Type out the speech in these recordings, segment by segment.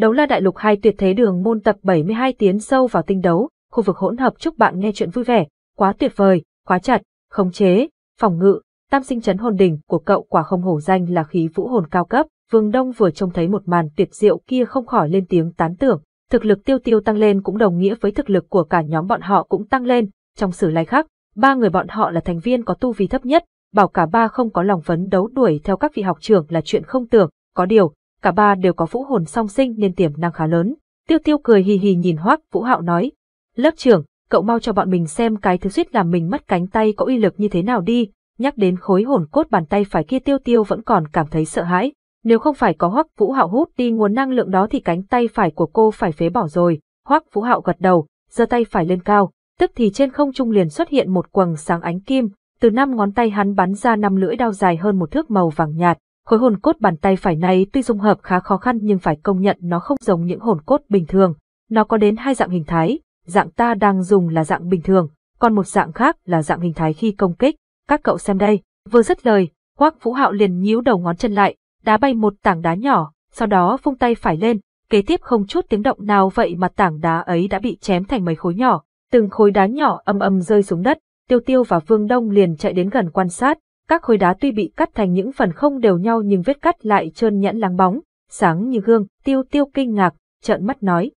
Đấu la đại lục hai tuyệt thế đường môn tập 72 tiến sâu vào tinh đấu, khu vực hỗn hợp chúc bạn nghe chuyện vui vẻ, quá tuyệt vời, quá chặt, khống chế, phòng ngự, tam sinh chấn hồn đỉnh của cậu quả không hổ danh là khí vũ hồn cao cấp. Vương Đông vừa trông thấy một màn tuyệt diệu kia không khỏi lên tiếng tán tưởng, thực lực tiêu tiêu tăng lên cũng đồng nghĩa với thực lực của cả nhóm bọn họ cũng tăng lên, trong sử lai khác, ba người bọn họ là thành viên có tu vi thấp nhất, bảo cả ba không có lòng phấn đấu đuổi theo các vị học trưởng là chuyện không tưởng, có điều, cả ba đều có vũ hồn song sinh nên tiềm năng khá lớn. Tiêu tiêu cười hì hì nhìn Hoắc Vũ Hạo nói, lớp trưởng, cậu mau cho bọn mình xem cái thứ suýt làm mình mất cánh tay có uy lực như thế nào đi. Nhắc đến khối hồn cốt bàn tay phải kia tiêu tiêu vẫn còn cảm thấy sợ hãi. Nếu không phải có Hoắc Vũ Hạo hút đi nguồn năng lượng đó thì cánh tay phải của cô phải phế bỏ rồi. Hoắc Vũ Hạo gật đầu, giơ tay phải lên cao, tức thì trên không trung liền xuất hiện một quầng sáng ánh kim, từ năm ngón tay hắn bắn ra năm lưỡi đao dài hơn một thước màu vàng nhạt, Khối hồn cốt bàn tay phải này tuy dung hợp khá khó khăn nhưng phải công nhận nó không giống những hồn cốt bình thường. Nó có đến hai dạng hình thái, dạng ta đang dùng là dạng bình thường, còn một dạng khác là dạng hình thái khi công kích. Các cậu xem đây, vừa dứt lời, Hoắc Vũ Hạo liền nhíu đầu ngón chân lại, đá bay một tảng đá nhỏ, sau đó vung tay phải lên, kế tiếp không chút tiếng động nào vậy mà tảng đá ấy đã bị chém thành mấy khối nhỏ, từng khối đá nhỏ âm âm rơi xuống đất, Tiêu Tiêu và Vương Đông liền chạy đến gần quan sát, các khối đá tuy bị cắt thành những phần không đều nhau nhưng vết cắt lại trơn nhẵn láng bóng, sáng như gương, tiêu tiêu kinh ngạc, trợn mắt nói.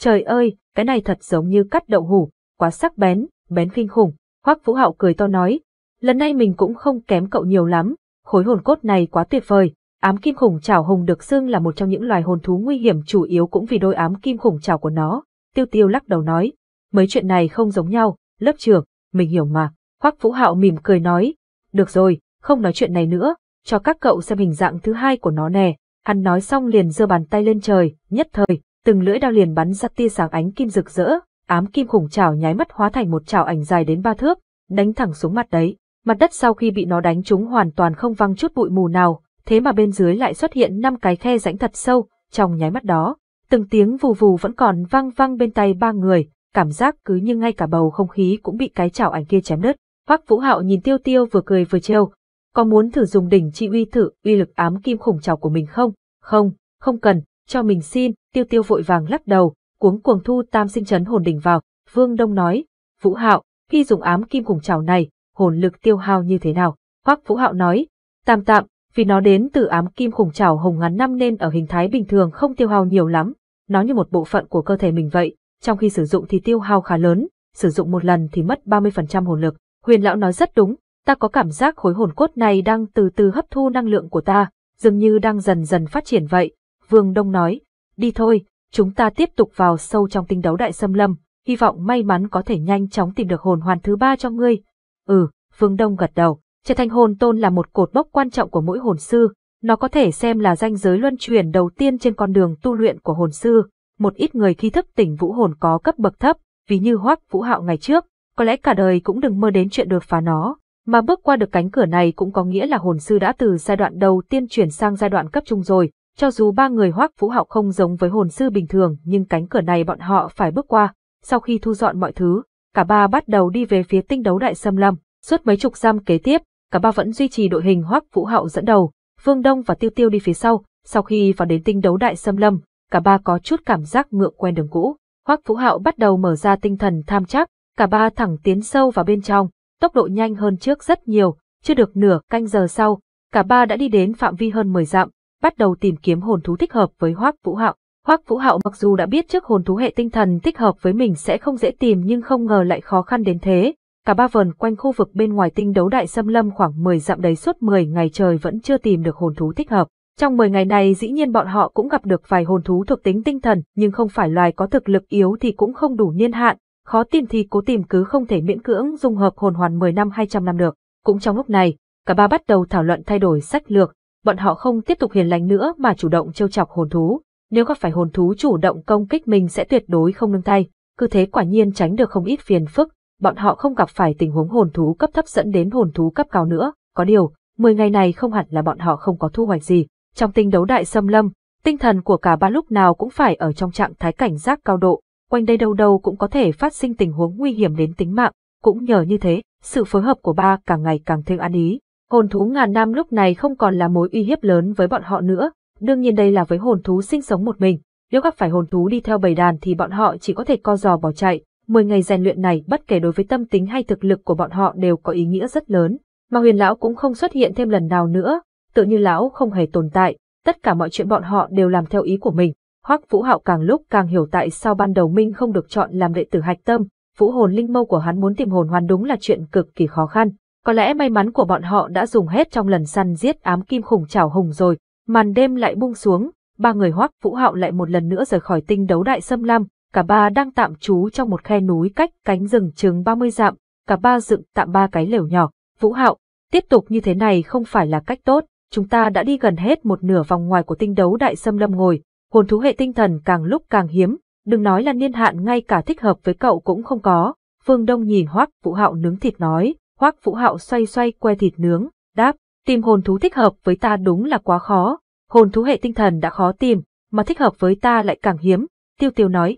Trời ơi, cái này thật giống như cắt đậu hủ, quá sắc bén, bén kinh khủng. Hoắc Vũ Hạo cười to nói, lần này mình cũng không kém cậu nhiều lắm, khối hồn cốt này quá tuyệt vời. Ám kim khủng trảo hùng được xưng là một trong những loài hồn thú nguy hiểm chủ yếu cũng vì đôi ám kim khủng trảo của nó. Tiêu Tiêu lắc đầu nói, mấy chuyện này không giống nhau, lớp trưởng, mình hiểu mà. Hoắc Vũ Hạo mỉm cười nói, được rồi, không nói chuyện này nữa, cho các cậu xem hình dạng thứ hai của nó nè. Hắn nói xong liền giơ bàn tay lên trời, nhất thời, từng lưỡi đao liền bắn ra tia sáng ánh kim rực rỡ, ám kim khủng chảo nháy mắt hóa thành một chảo ảnh dài đến ba thước, đánh thẳng xuống mặt đấy. Mặt đất sau khi bị nó đánh trúng hoàn toàn không văng chút bụi mù nào, thế mà bên dưới lại xuất hiện năm cái khe rãnh thật sâu, trong nháy mắt đó, từng tiếng vù vù vẫn còn vang vang bên tay ba người, cảm giác cứ như ngay cả bầu không khí cũng bị cái chảo ảnh kia chém đứt. Hoắc Vũ Hạo nhìn Tiêu Tiêu vừa cười vừa trêu, "Có muốn thử dùng đỉnh chi uy thử uy lực ám kim khủng trảo của mình không?" "Không, không cần, cho mình xin." Tiêu Tiêu vội vàng lắc đầu, cuống cuồng thu Tam Sinh Chấn hồn đỉnh vào. Vương Đông nói, "Vũ Hạo, khi dùng ám kim khủng trảo này, hồn lực tiêu hao như thế nào?" Hoắc Vũ Hạo nói, "Tạm tạm, vì nó đến từ ám kim khủng trảo hồng ngắn năm nên ở hình thái bình thường không tiêu hao nhiều lắm, nó như một bộ phận của cơ thể mình vậy, trong khi sử dụng thì tiêu hao khá lớn, sử dụng một lần thì mất 30% hồn lực." Huyền lão nói rất đúng, ta có cảm giác khối hồn cốt này đang từ từ hấp thu năng lượng của ta, dường như đang dần dần phát triển vậy. Vương Đông nói, đi thôi, chúng ta tiếp tục vào sâu trong tinh đấu đại xâm lâm, hy vọng may mắn có thể nhanh chóng tìm được hồn hoàn thứ ba cho ngươi. Ừ, Vương Đông gật đầu, trở thành hồn tôn là một cột bốc quan trọng của mỗi hồn sư, nó có thể xem là danh giới luân chuyển đầu tiên trên con đường tu luyện của hồn sư. Một ít người khi thức tỉnh vũ hồn có cấp bậc thấp, ví như hoắc vũ hạo ngày trước, có lẽ cả đời cũng đừng mơ đến chuyện đột phá nó, mà bước qua được cánh cửa này cũng có nghĩa là hồn sư đã từ giai đoạn đầu tiên chuyển sang giai đoạn cấp trung rồi, cho dù ba người hoắc vũ hạo không giống với hồn sư bình thường nhưng cánh cửa này bọn họ phải bước qua, sau khi thu dọn mọi thứ, cả ba bắt đầu đi về phía tinh đấu đại xâm lâm, suốt mấy chục giam kế tiếp, cả ba vẫn duy trì đội hình hoắc vũ hạo dẫn đầu, Vương Đông và Tiêu Tiêu đi phía sau, sau khi vào đến tinh đấu đại xâm lâm, cả ba có chút cảm giác ngựa quen đường cũ. Hoắc Vũ Hạo bắt đầu mở ra tinh thần tham chắc, cả ba thẳng tiến sâu vào bên trong, tốc độ nhanh hơn trước rất nhiều, chưa được nửa canh giờ sau, cả ba đã đi đến phạm vi hơn 10 dặm, bắt đầu tìm kiếm hồn thú thích hợp với Hoắc Vũ Hạo. Hoắc Vũ Hạo mặc dù đã biết trước hồn thú hệ tinh thần thích hợp với mình sẽ không dễ tìm nhưng không ngờ lại khó khăn đến thế. Cả ba vần quanh khu vực bên ngoài tinh đấu đại xâm lâm khoảng 10 dặm đấy suốt 10 ngày trời vẫn chưa tìm được hồn thú thích hợp. Trong 10 ngày này dĩ nhiên bọn họ cũng gặp được vài hồn thú thuộc tính tinh thần nhưng không phải loài có thực lực yếu thì cũng không đủ niên hạn, khó tìm thì cố tìm cứ không thể miễn cưỡng dung hợp hồn hoàn 10 năm hay trăm năm được. Cũng trong lúc này, cả ba bắt đầu thảo luận thay đổi sách lược, bọn họ không tiếp tục hiền lành nữa mà chủ động trêu chọc hồn thú, nếu gặp phải hồn thú chủ động công kích mình sẽ tuyệt đối không nương tay, cứ thế quả nhiên tránh được không ít phiền phức, bọn họ không gặp phải tình huống hồn thú cấp thấp dẫn đến hồn thú cấp cao nữa, có điều, 10 ngày này không hẳn là bọn họ không có thu hoạch gì, trong tinh đấu đại xâm lâm, tinh thần của cả ba lúc nào cũng phải ở trong trạng thái cảnh giác cao độ, quanh đây đâu đâu cũng có thể phát sinh tình huống nguy hiểm đến tính mạng, cũng nhờ như thế, sự phối hợp của ba càng ngày càng thêm ăn ý. Hồn thú ngàn năm lúc này không còn là mối uy hiếp lớn với bọn họ nữa, đương nhiên đây là với hồn thú sinh sống một mình, nếu gặp phải hồn thú đi theo bầy đàn thì bọn họ chỉ có thể co giò bỏ chạy. Mười ngày rèn luyện này bất kể đối với tâm tính hay thực lực của bọn họ đều có ý nghĩa rất lớn, mà huyền lão cũng không xuất hiện thêm lần nào nữa, tự như lão không hề tồn tại, tất cả mọi chuyện bọn họ đều làm theo ý của mình. Hoắc Vũ Hạo càng lúc càng hiểu tại sao ban đầu Minh không được chọn làm đệ tử hạch tâm, vũ hồn linh mâu của hắn muốn tìm hồn hoàn đúng là chuyện cực kỳ khó khăn. Có lẽ may mắn của bọn họ đã dùng hết trong lần săn giết ám kim khủng chảo hùng rồi, màn đêm lại buông xuống, ba người Hoắc Vũ Hạo lại một lần nữa rời khỏi tinh đấu đại xâm Lâm. cả ba đang tạm trú trong một khe núi cách cánh rừng chừng 30 dặm, cả ba dựng tạm ba cái lều nhỏ. Vũ Hạo, tiếp tục như thế này không phải là cách tốt, chúng ta đã đi gần hết một nửa vòng ngoài của tinh đấu đại xâm lâm ngồi, hồn thú hệ tinh thần càng lúc càng hiếm, đừng nói là niên hạn ngay cả thích hợp với cậu cũng không có. Phương Đông nhìn Hoắc Vũ Hạo nướng thịt nói, Hoắc Vũ Hạo xoay xoay que thịt nướng, đáp, tìm hồn thú thích hợp với ta đúng là quá khó, hồn thú hệ tinh thần đã khó tìm, mà thích hợp với ta lại càng hiếm, Tiêu Tiêu nói.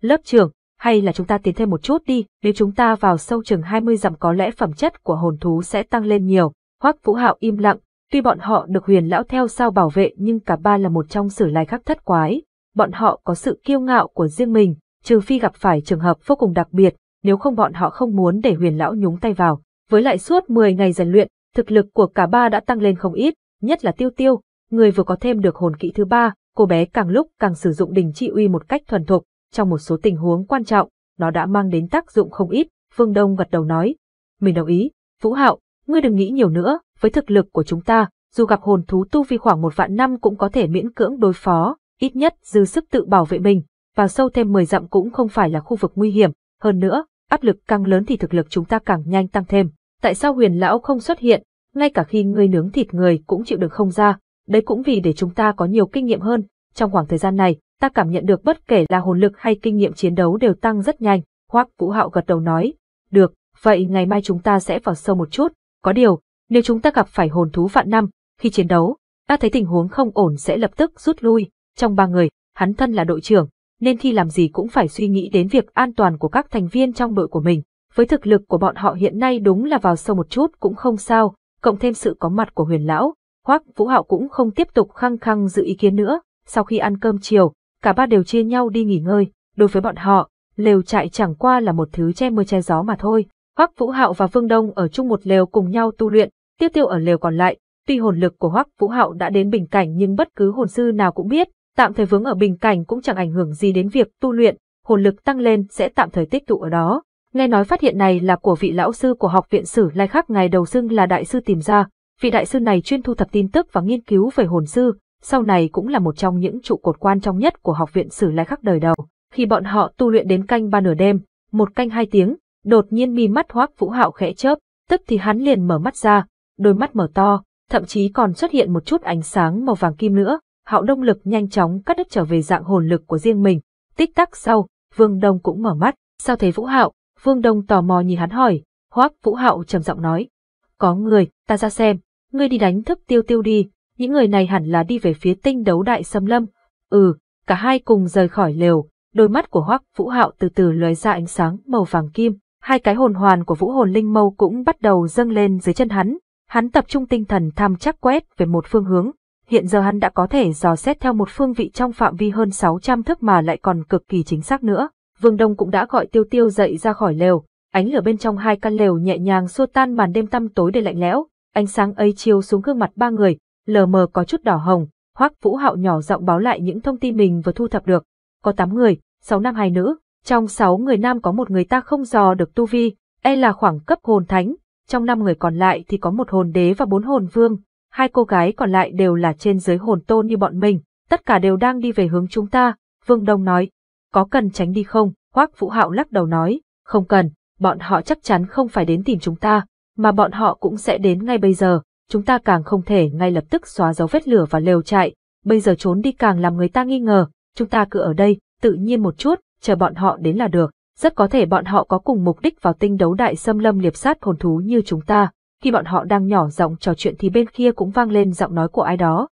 Lớp trưởng, hay là chúng ta tiến thêm một chút đi, nếu chúng ta vào sâu chừng 20 dặm có lẽ phẩm chất của hồn thú sẽ tăng lên nhiều. Hoắc Vũ Hạo im lặng, Tuy bọn họ được huyền lão theo sao bảo vệ nhưng cả ba là một trong sử lai khắc thất quái. Bọn họ có sự kiêu ngạo của riêng mình, trừ phi gặp phải trường hợp vô cùng đặc biệt, nếu không bọn họ không muốn để huyền lão nhúng tay vào. Với lại suốt 10 ngày rèn luyện, thực lực của cả ba đã tăng lên không ít, nhất là tiêu tiêu, người vừa có thêm được hồn kỹ thứ ba, cô bé càng lúc càng sử dụng đình trị uy một cách thuần thục, trong một số tình huống quan trọng, nó đã mang đến tác dụng không ít, Phương Đông gật đầu nói. Mình đồng ý, Vũ Hạo, ngươi đừng nghĩ nhiều nữa, với thực lực của chúng ta, dù gặp hồn thú tu vi khoảng một vạn năm cũng có thể miễn cưỡng đối phó, ít nhất dư sức tự bảo vệ mình, vào sâu thêm 10 dặm cũng không phải là khu vực nguy hiểm, hơn nữa, áp lực càng lớn thì thực lực chúng ta càng nhanh tăng thêm. Tại sao huyền lão không xuất hiện, ngay cả khi người nướng thịt người cũng chịu được không ra, đấy cũng vì để chúng ta có nhiều kinh nghiệm hơn, trong khoảng thời gian này, ta cảm nhận được bất kể là hồn lực hay kinh nghiệm chiến đấu đều tăng rất nhanh, Hoắc Vũ Hạo gật đầu nói, được, vậy ngày mai chúng ta sẽ vào sâu một chút, có điều, nếu chúng ta gặp phải hồn thú vạn năm, khi chiến đấu, ta thấy tình huống không ổn sẽ lập tức rút lui. Trong ba người, hắn thân là đội trưởng, nên khi làm gì cũng phải suy nghĩ đến việc an toàn của các thành viên trong đội của mình. Với thực lực của bọn họ hiện nay đúng là vào sâu một chút cũng không sao, cộng thêm sự có mặt của huyền lão, Hoắc Vũ Hạo cũng không tiếp tục khăng khăng giữ ý kiến nữa. Sau khi ăn cơm chiều, cả ba đều chia nhau đi nghỉ ngơi. Đối với bọn họ, lều trại chẳng qua là một thứ che mưa che gió mà thôi. Hoắc Vũ Hạo và Vương Đông ở chung một lều cùng nhau tu luyện, Tiêu tiêu ở lều còn lại, tuy hồn lực của Hoắc Vũ Hạo đã đến bình cảnh nhưng bất cứ hồn sư nào cũng biết, tạm thời vướng ở bình cảnh cũng chẳng ảnh hưởng gì đến việc tu luyện, hồn lực tăng lên sẽ tạm thời tích tụ ở đó. Nghe nói phát hiện này là của vị lão sư của học viện Sử Lai Khắc ngày đầu xưng là đại sư tìm ra, vị đại sư này chuyên thu thập tin tức và nghiên cứu về hồn sư, sau này cũng là một trong những trụ cột quan trọng nhất của học viện Sử Lai Khắc đời đầu. Khi bọn họ tu luyện đến canh ba nửa đêm, một canh hai tiếng, đột nhiên mi mắt Hoắc Vũ Hạo khẽ chớp, tức thì hắn liền mở mắt ra, đôi mắt mở to, thậm chí còn xuất hiện một chút ánh sáng màu vàng kim nữa, hạo đông lực nhanh chóng cắt đứt trở về dạng hồn lực của riêng mình. Tích tắc sau, Vương Đông cũng mở mắt, sao thế Vũ Hạo? Vương Đông tò mò nhìn hắn hỏi, hoắc Vũ Hạo trầm giọng nói. Có người, ta ra xem, ngươi đi đánh thức tiêu tiêu đi, những người này hẳn là đi về phía tinh đấu đại sâm lâm. Ừ, cả hai cùng rời khỏi lều, đôi mắt của hoắc Vũ Hạo từ từ lóe ra ánh sáng màu vàng kim, hai cái hồn hoàn của Vũ Hồn Linh Mâu cũng bắt đầu dâng lên dưới chân hắn, Hắn tập trung tinh thần tham chắc quét về một phương hướng, hiện giờ hắn đã có thể dò xét theo một phương vị trong phạm vi hơn 600 thước mà lại còn cực kỳ chính xác nữa. Vương Đông cũng đã gọi Tiêu Tiêu dậy ra khỏi lều, ánh lửa bên trong hai căn lều nhẹ nhàng xua tan màn đêm tăm tối đầy lạnh lẽo, ánh sáng ấy chiếu xuống gương mặt ba người, lờ mờ có chút đỏ hồng, Hoắc Vũ Hạo nhỏ giọng báo lại những thông tin mình vừa thu thập được. Có 8 người, 6 nam hai nữ, trong 6 người nam có một người ta không dò được tu vi, e là khoảng cấp hồn thánh, trong năm người còn lại thì có một hồn đế và bốn hồn vương, hai cô gái còn lại đều là trên giới hồn tôn như bọn mình, tất cả đều đang đi về hướng chúng ta, Vương Đông nói. Có cần tránh đi không? Hoác Vũ Hạo lắc đầu nói, không cần, bọn họ chắc chắn không phải đến tìm chúng ta, mà bọn họ cũng sẽ đến ngay bây giờ, chúng ta càng không thể ngay lập tức xóa dấu vết lửa và lều chạy, bây giờ trốn đi càng làm người ta nghi ngờ, chúng ta cứ ở đây, tự nhiên một chút, chờ bọn họ đến là được. Rất có thể bọn họ có cùng mục đích vào tinh đấu đại xâm lâm liệp sát hồn thú như chúng ta. Khi bọn họ đang nhỏ giọng trò chuyện thì bên kia cũng vang lên giọng nói của ai đó.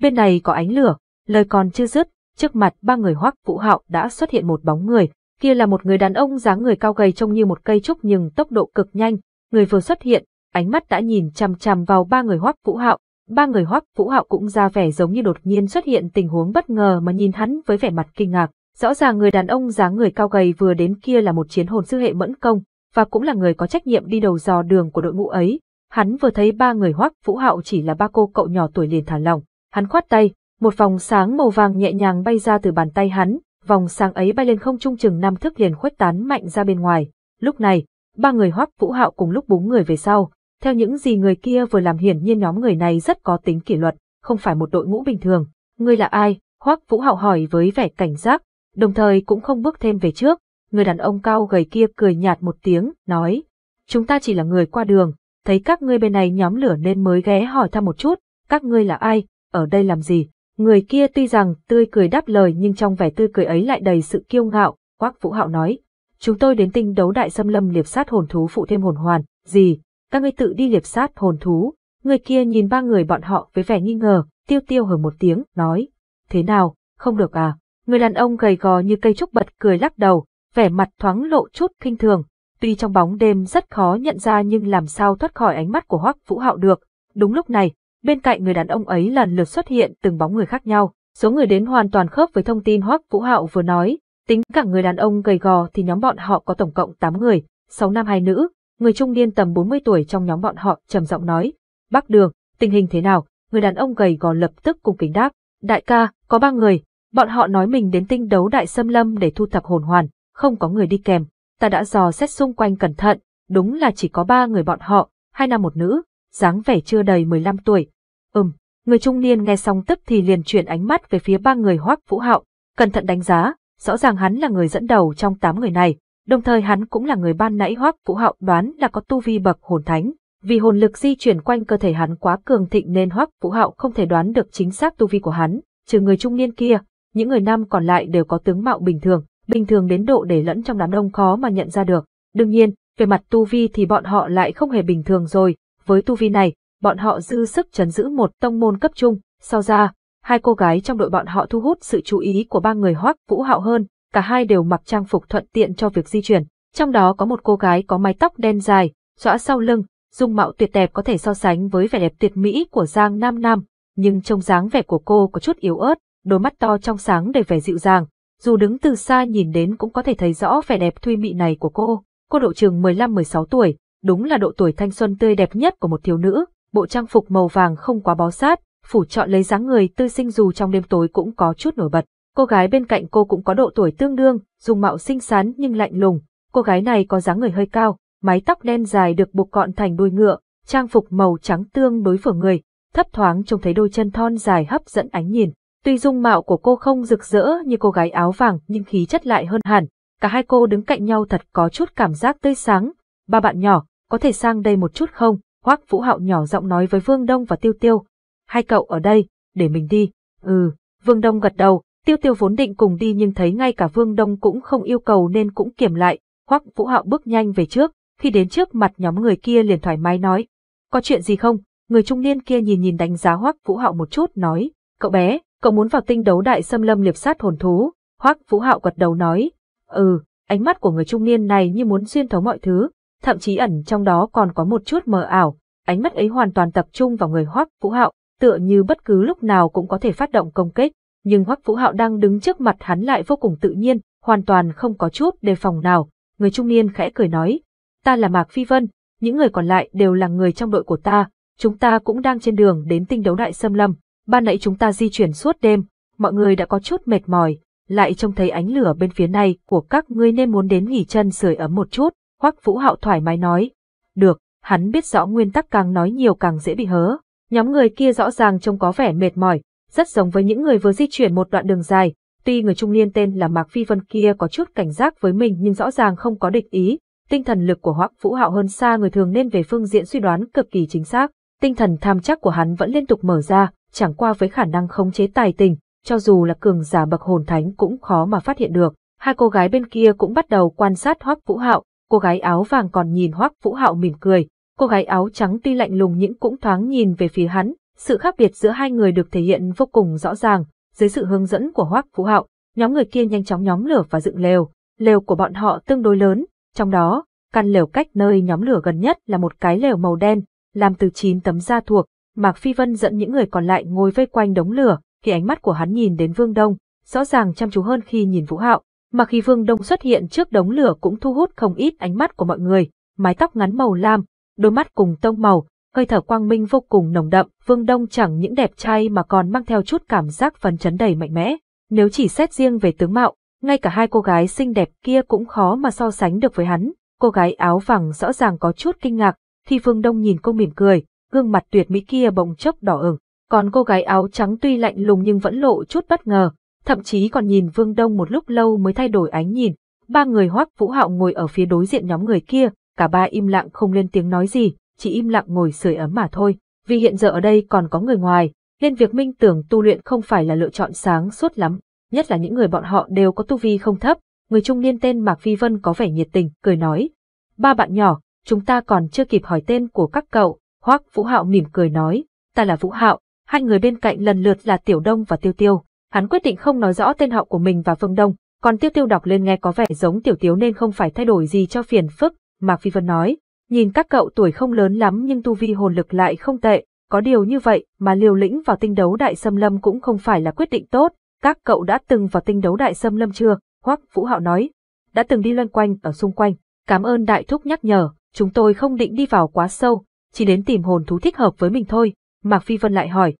Bên này có ánh lửa, lời còn chưa dứt, trước mặt ba người hoắc vũ hạo đã xuất hiện một bóng người. Kia là một người đàn ông dáng người cao gầy trông như một cây trúc nhưng tốc độ cực nhanh. Người vừa xuất hiện, ánh mắt đã nhìn chằm chằm vào ba người hoắc vũ hạo. Ba người hoắc vũ hạo cũng ra vẻ giống như đột nhiên xuất hiện tình huống bất ngờ mà nhìn hắn với vẻ mặt kinh ngạc. Rõ ràng người đàn ông dáng người cao gầy vừa đến kia là một chiến hồn sư hệ mẫn công, và cũng là người có trách nhiệm đi đầu dò đường của đội ngũ ấy. Hắn vừa thấy ba người hoắc vũ hạo chỉ là ba cô cậu nhỏ tuổi liền thả lỏng, hắn khoát tay, một vòng sáng màu vàng nhẹ nhàng bay ra từ bàn tay hắn, vòng sáng ấy bay lên không trung chừng năm thước liền khuếch tán mạnh ra bên ngoài. Lúc này, ba người hoắc vũ hạo cùng lúc búng người về sau, theo những gì người kia vừa làm hiển nhiên nhóm người này rất có tính kỷ luật, không phải một đội ngũ bình thường. Ngươi là ai? Hoắc Vũ Hạo hỏi với vẻ cảnh giác, đồng thời cũng không bước thêm về trước. Người đàn ông cao gầy kia cười nhạt một tiếng, nói, chúng ta chỉ là người qua đường, thấy các ngươi bên này nhóm lửa nên mới ghé hỏi thăm một chút, các ngươi là ai, ở đây làm gì. Người kia tuy rằng tươi cười đáp lời nhưng trong vẻ tươi cười ấy lại đầy sự kiêu ngạo, Quác Vũ Hạo nói, chúng tôi đến tinh đấu đại xâm lâm liệp sát hồn thú phụ thêm hồn hoàn, gì, các ngươi tự đi liệp sát hồn thú. Người kia nhìn ba người bọn họ với vẻ nghi ngờ, tiêu tiêu hở một tiếng, nói, thế nào, không được à, Người đàn ông gầy gò như cây trúc bật cười lắc đầu, vẻ mặt thoáng lộ chút kinh thường. Tuy trong bóng đêm rất khó nhận ra nhưng làm sao thoát khỏi ánh mắt của Hoắc Vũ Hạo được. Đúng lúc này, bên cạnh người đàn ông ấy lần lượt xuất hiện từng bóng người khác nhau. Số người đến hoàn toàn khớp với thông tin Hoắc Vũ Hạo vừa nói, tính cả người đàn ông gầy gò thì nhóm bọn họ có tổng cộng 8 người, 6 nam hai nữ, người trung niên tầm 40 tuổi trong nhóm bọn họ trầm giọng nói, "Bác Đường, tình hình thế nào?" Người đàn ông gầy gò lập tức cung kính đáp, "Đại ca, có ba người, Bọn họ nói mình đến tinh đấu đại xâm lâm để thu thập hồn hoàn, không có người đi kèm. Ta đã dò xét xung quanh cẩn thận, đúng là chỉ có ba người bọn họ, hai nam một nữ, dáng vẻ chưa đầy 15 tuổi. Ừm, người trung niên nghe xong tức thì liền chuyển ánh mắt về phía ba người hoắc vũ hạo, cẩn thận đánh giá, rõ ràng hắn là người dẫn đầu trong tám người này, đồng thời hắn cũng là người ban nãy hoắc vũ hạo đoán là có tu vi bậc hồn thánh. Vì hồn lực di chuyển quanh cơ thể hắn quá cường thịnh nên hoắc vũ hạo không thể đoán được chính xác tu vi của hắn, trừ người trung niên kia, những người nam còn lại đều có tướng mạo bình thường, bình thường đến độ để lẫn trong đám đông khó mà nhận ra được. Đương nhiên, về mặt tu vi thì bọn họ lại không hề bình thường rồi, với tu vi này, bọn họ dư sức chấn giữ một tông môn cấp trung, sau ra, hai cô gái trong đội bọn họ thu hút sự chú ý của ba người hoắc vũ hạo hơn, cả hai đều mặc trang phục thuận tiện cho việc di chuyển. Trong đó có một cô gái có mái tóc đen dài, xõa sau lưng, dung mạo tuyệt đẹp có thể so sánh với vẻ đẹp tuyệt mỹ của Giang Nam Nam, nhưng trông dáng vẻ của cô có chút yếu ớt, đôi mắt to trong sáng đầy vẻ dịu dàng, dù đứng từ xa nhìn đến cũng có thể thấy rõ vẻ đẹp thuy mị này của cô. Cô độ trường 15-16 tuổi, đúng là độ tuổi thanh xuân tươi đẹp nhất của một thiếu nữ, bộ trang phục màu vàng không quá bó sát, phủ chọn lấy dáng người tươi sinh dù trong đêm tối cũng có chút nổi bật. Cô gái bên cạnh cô cũng có độ tuổi tương đương, dùng mạo xinh xắn nhưng lạnh lùng, cô gái này có dáng người hơi cao, mái tóc đen dài được buộc gọn thành đuôi ngựa, trang phục màu trắng tương đối vừa người, thấp thoáng trông thấy đôi chân thon dài hấp dẫn ánh nhìn. Tuy dung mạo của cô không rực rỡ như cô gái áo vàng nhưng khí chất lại hơn hẳn, cả hai cô đứng cạnh nhau thật có chút cảm giác tươi sáng. Ba bạn nhỏ, có thể sang đây một chút không? Hoác Vũ Hạo nhỏ giọng nói với Vương Đông và Tiêu Tiêu. Hai cậu ở đây, để mình đi. Ừ, Vương Đông gật đầu, Tiêu Tiêu vốn định cùng đi nhưng thấy ngay cả Vương Đông cũng không yêu cầu nên cũng kiềm lại. Hoác Vũ Hạo bước nhanh về trước, khi đến trước mặt nhóm người kia liền thoải mái nói. Có chuyện gì không? Người trung niên kia nhìn nhìn đánh giá Hoác Vũ Hạo một chút nói. Cậu bé, cậu muốn vào tinh đấu đại xâm lâm liệp sát hồn thú, Hoắc Vũ Hạo gật đầu nói, ừ, ánh mắt của người trung niên này như muốn xuyên thấu mọi thứ, thậm chí ẩn trong đó còn có một chút mờ ảo, ánh mắt ấy hoàn toàn tập trung vào người Hoắc Vũ Hạo, tựa như bất cứ lúc nào cũng có thể phát động công kích, nhưng Hoắc Vũ Hạo đang đứng trước mặt hắn lại vô cùng tự nhiên, hoàn toàn không có chút đề phòng nào, người trung niên khẽ cười nói, ta là Mạc Phi Vân, những người còn lại đều là người trong đội của ta, chúng ta cũng đang trên đường đến tinh đấu đại xâm lâm. Ban nãy chúng ta di chuyển suốt đêm, mọi người đã có chút mệt mỏi, lại trông thấy ánh lửa bên phía này của các ngươi nên muốn đến nghỉ chân sưởi ấm một chút, Hoắc Vũ Hạo thoải mái nói. Được, hắn biết rõ nguyên tắc càng nói nhiều càng dễ bị hớ. Nhóm người kia rõ ràng trông có vẻ mệt mỏi, rất giống với những người vừa di chuyển một đoạn đường dài. Tuy người trung niên tên là Mạc Phi Vân kia có chút cảnh giác với mình nhưng rõ ràng không có địch ý, tinh thần lực của Hoắc Vũ Hạo hơn xa người thường nên về phương diện suy đoán cực kỳ chính xác. Tinh thần tham chắc của hắn vẫn liên tục mở ra, chẳng qua với khả năng khống chế tài tình, cho dù là cường giả bậc hồn thánh cũng khó mà phát hiện được. Hai cô gái bên kia cũng bắt đầu quan sát Hoắc Vũ Hạo, cô gái áo vàng còn nhìn Hoắc Vũ Hạo mỉm cười, cô gái áo trắng tuy lạnh lùng nhưng cũng thoáng nhìn về phía hắn, sự khác biệt giữa hai người được thể hiện vô cùng rõ ràng, dưới sự hướng dẫn của Hoắc Vũ Hạo, nhóm người kia nhanh chóng nhóm lửa và dựng lều, lều của bọn họ tương đối lớn, trong đó, căn lều cách nơi nhóm lửa gần nhất là một cái lều màu đen, làm từ chín tấm da thuộc, Mạc Phi Vân dẫn những người còn lại ngồi vây quanh đống lửa, khi ánh mắt của hắn nhìn đến Vương Đông, rõ ràng chăm chú hơn khi nhìn Vũ Hạo, mà khi Vương Đông xuất hiện trước đống lửa cũng thu hút không ít ánh mắt của mọi người, mái tóc ngắn màu lam, đôi mắt cùng tông màu, hơi thở quang minh vô cùng nồng đậm, Vương Đông chẳng những đẹp trai mà còn mang theo chút cảm giác phấn chấn đầy mạnh mẽ. Nếu chỉ xét riêng về tướng mạo, ngay cả hai cô gái xinh đẹp kia cũng khó mà so sánh được với hắn. Cô gái áo vàng rõ ràng có chút kinh ngạc, khi Vương Đông nhìn cô mỉm cười, gương mặt tuyệt mỹ kia bỗng chốc đỏ ửng. Còn cô gái áo trắng tuy lạnh lùng nhưng vẫn lộ chút bất ngờ, thậm chí còn nhìn Vương Đông một lúc lâu mới thay đổi ánh nhìn. Ba người Hoắc Vũ Hạo ngồi ở phía đối diện nhóm người kia, cả ba im lặng không lên tiếng nói gì, chỉ im lặng ngồi sưởi ấm mà thôi. Vì hiện giờ ở đây còn có người ngoài, nên việc minh tưởng tu luyện không phải là lựa chọn sáng suốt lắm, nhất là những người bọn họ đều có tu vi không thấp. Người trung niên tên Mạc Phi Vân có vẻ nhiệt tình, cười nói. Ba bạn nhỏ, chúng ta còn chưa kịp hỏi tên của các cậu, Hoắc Vũ Hạo mỉm cười nói, ta là Vũ Hạo, hai người bên cạnh lần lượt là Tiểu Đông và Tiêu Tiêu. Hắn quyết định không nói rõ tên họ của mình và Phương Đông, còn Tiêu Tiêu đọc lên nghe có vẻ giống Tiểu Tiếu nên không phải thay đổi gì cho phiền phức, Mạc Phi Vân nói. Nhìn các cậu tuổi không lớn lắm nhưng tu vi hồn lực lại không tệ, có điều như vậy mà liều lĩnh vào tinh đấu đại xâm lâm cũng không phải là quyết định tốt. Các cậu đã từng vào tinh đấu đại xâm lâm chưa? Hoắc Vũ Hạo nói. Đã từng đi loanh quanh ở xung quanh. Cảm ơn đại thúc nhắc nhở, chúng tôi không định đi vào quá sâu, chỉ đến tìm hồn thú thích hợp với mình thôi. Mạc Phi Vân lại hỏi,